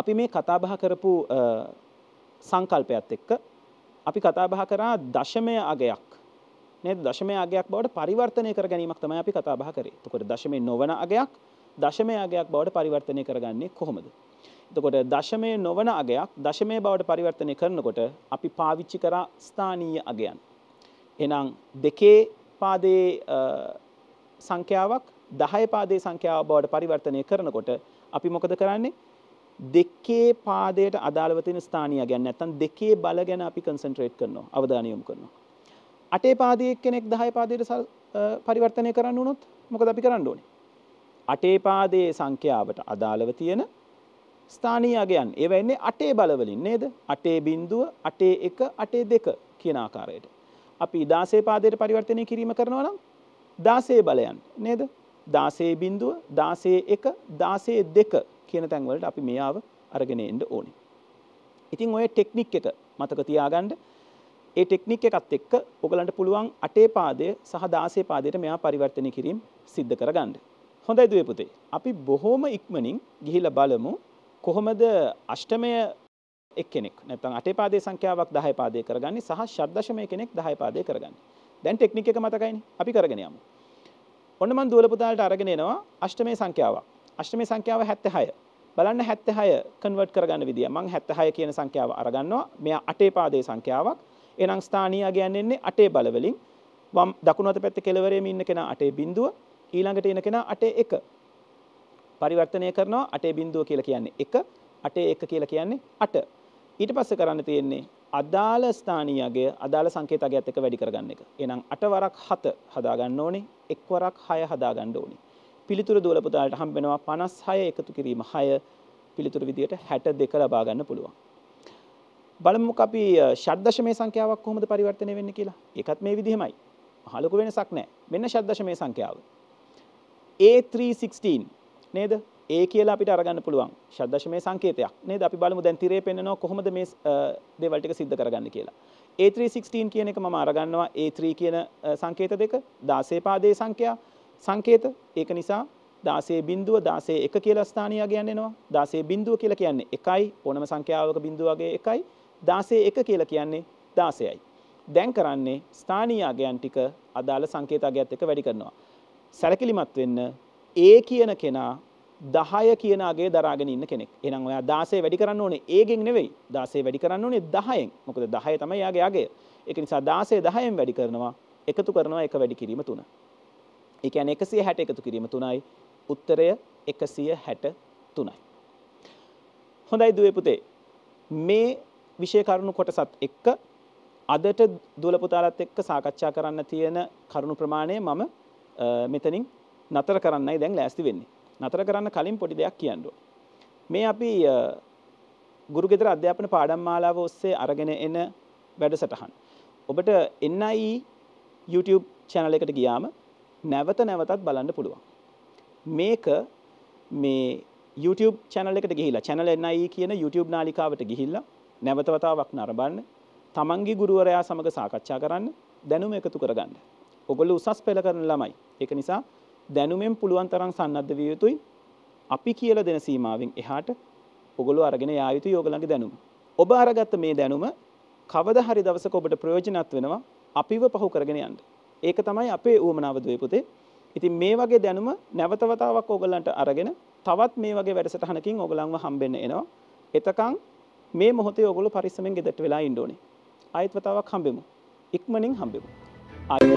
අපි මේ කතාබහ කරපු සංකල්පයත් එක්ක අපි කතාබහ කරා දශමය අගයක් නේද දශමය අගයක් බවට පරිවර්තනය කර ගැනීමක් තමයි අපි කතාබහ කරේ. එතකොට දශමය නොවන අගයක් දශමය අගයක් බවට පරිවර්තනය කරගන්නේ කොහොමද? එතකොට දශමය නොවන අගයක් දශමය බවට පරිවර්තනය කරනකොට අපි පාවිච්චි කරා ස්ථානීය අගයන්. එනම් දෙකේ පාදයේ සංඛ්‍යාවක් දහය පාදේ සංඛ්‍යාව බවට පරිවර්තනය කරනකොට අපි මොකද කරන්නේ දෙකේ පාදයට අදාළව තියෙන ස්ථානිය ගැන නැත්නම් දෙකේ බල ගැන අපි කන්සන්ට්‍රේට් කරනවා අවධානය යොමු කරනවා අටේ පාදයේ කෙනෙක් 10 පාදයට පරිවර්තනය කරන්න වුණොත් මොකද අපි කරන්න ඕනේ අටේ පාදයේ සංඛ්‍යාවට අදාළව තියෙන ස්ථානීයගයන් ඒවා එන්නේ අටේ බලවලින් නේද අටේ බිඳුව අටේ 1 අටේ 2 කියන ආකාරයට අපි දාසේ පාදයට පරිවර්තනය කිරීම කරනවා නම් දාසේ බලයන් නේද දාසේ බින්දුව දාසේ එක දාසේ දෙක කියන තැන්වලට අපි මෙයාව අරගෙන එන්න ඕනි. ඉතින් ඔය ටෙක්නික් එක මතක තියාගන්න ඒ ටෙක්නික් එකත් එක්ක ඔගලන්ට පුළුවන් අටේ පාදය සහ දාසේ පාදයට මෙයා පරිවර්තනය කිරීම සිද්ධ කරගන්න. හොඳයි දුවේ පුතේ. අපි බොහොම ඉක්මනින් ගිහිලා බලමු කොහොමද අෂ්ටමය එක්කෙනෙක් නැත්නම් අටේ පාදයේ සංඛ්‍යාවක් 10 පාදයේ කරගන්නේ සහ ෂඩ්දශමයේ කෙනෙක් 10 පාදයේ කරගන්නේ. දැන් ටෙක්නික් එක මතකයිනේ. අපි කරගෙන යමු. ඔන්න මම දුවල පුතාලට අරගෙන එනවා අෂ්ටමයේ සංඛ්‍යාවක්. අෂ්ටමයේ සංඛ්‍යාව 76. බලන්න 76 කන්වර්ට් කරගන්න විදිය. මම 76 කියන සංඛ්‍යාව අරගන්නවා. මෙයා අටේ පාදයේ සංඛ්‍යාවක්. එහෙනම් ස්ථානීය කියන්නේ අටේ බල වලින් වම් දකුණු අත පැත්තේ කෙළවරේම ඉන්න කෙනා අටේ බිඳුව ඊළඟට එන කෙනා අටේ 1. පරිවර්තනය කරනවා අටේ බිඳුව කියලා කියන්නේ 1. අටේ 1 කියලා කියන්නේ 8. ඊට පස්සේ කරන්න තියෙන්නේ අදාළ ස්ථානීයගේ අදාළ සංකේතකයත් එක්ක වැඩි කරගන්න එක. එහෙනම් 8 වරක් 7 හදා ගන්න ඕනේ, එක් වරක් 6 හදා ගන්න ඕනේ. පිළිතුරු දුවල පුතාලට හම්බ වෙනවා 56 එකතු කිරීම 6 පිළිතුරු විදියට 62 ලබා ගන්න පුළුවන්. බලමුකෝ අපි ෂඩ්දශමයේ සංඛ්‍යාවක් කොහොමද පරිවර්තනය වෙන්නේ කියලා. ඒකත් මේ විදිහමයි. මහ ලොකු වෙනසක් නැහැ. මෙන්න ෂඩ්දශමයේ සංඛ්‍යාව. A316 නේද? ඒ කියලා අපිට අරගන්න පුළුවන් ශද්දශමය සංකේතයක් නේද අපි බලමු දැන් තිරේ පෙන්නනවා කොහොමද මේ දේවල් ටික සිද්ධ කරගන්නේ කියලා. A316 කියන එක මම අරගන්නවා A3 කියන සංකේත දෙක 16 පාදයේ සංඛ්‍යා සංකේත ඒක නිසා 16.16 එක කියලා ස්ථානීය ගයන්න එනවා. 16 කියලා කියන්නේ 1යි ඕනම සංඛ්‍යාවක බිඳුවගේ 1යි 16 1 කියලා කියන්නේ 16යි. දැන් කරන්නේ ස්ථානීය අගයන් ටික අදාළ සංකේත අගයත් එක්ක වැඩි කරනවා. සැලකිලිමත් වෙන්න ඒ කියන කෙනා දහය කියනගේ දරාගෙන ඉන්න කෙනෙක් එනම් ඔයා දාසේ වැඩි කරන්න ඕනේ ඒගෙන් නෙවෙයි දාසේ වැඩි කරන්න ඕනේ දහයෙන් මොකද දහය තමයි යාගේ යාගේ ඒක නිසා දාසේ දහයෙන් වැඩි කරනවා එකතු කරනවා එක වැඩි කිරීම තුන. ඒ කියන්නේ 160 එකතු කිරීම තුනයි උත්තරය 163යි. හොඳයි දුවේ පුතේ. මේ විෂය කරුණු කොටසත් එක්ක අදට දුවල පුතාලත් එක්ක සාකච්ඡා කරන්න තියෙන කරුණු ප්‍රමාණය මම මෙතනින් නතර කරන්නයි දැන් ලෑස්ති වෙන්නේ. නතර කරන්න කලින් පොඩි දෙයක් කියන්න. මේ අපි ගුරුගෙදර අධ්‍යාපන පාඩම් මාලාව ඔස්සේ අරගෙන එන වැඩසටහන්. ඔබට එන්නයි YouTube චැනල එකට ගියාම නැවත නැවතත් බලන්න පුළුවන්. මේක මේ YouTube චැනල එකට ගිහිලා චැනල එන්නයි කියන YouTube නාලිකාවට ගිහිල්ලා නැවත වතාවක් නරඹන්න තමන්ගේ ගුරුවරයා සමග සාකච්ඡා කරන්න දැනුම එකතු කරගන්න. ඔගොල්ලෝ උසස් පෙළ කරන ළමයි. ඒක නිසා දැනුමෙන් පුළුවන් තරම් සන්නද්ධ විය යුතුයි අපි කියලා දෙන සීමාවෙන් එහාට ඔගොල්ලෝ අරගෙන යා යුතු යෝගලන්ගේ දැනුම. ඔබ අරගත්ත මේ දැනුම කවදා හරි දවසක ඔබට ප්‍රයෝජනවත් වෙනවා අපිව පහු කරගෙන යන්න. ඒක තමයි අපේ ඌමනාව දුවේ පුතේ. ඉතින් මේ වගේ දැනුම නැවත වතාවක් ඕගලන්ට අරගෙන තවත් මේ වගේ වැඩසටහනකින් ඕගලන්ව හම්බෙන්න එනවා. එතකන් මේ මොහොතේ ඔගොල්ලෝ පරිස්සමෙන් ගෙදරට වෙලා ඉන්න ඕනේ. ආයෙත් වතාවක් හම්බෙමු. ඉක්මනින් හම්බෙමු. ආයෙත්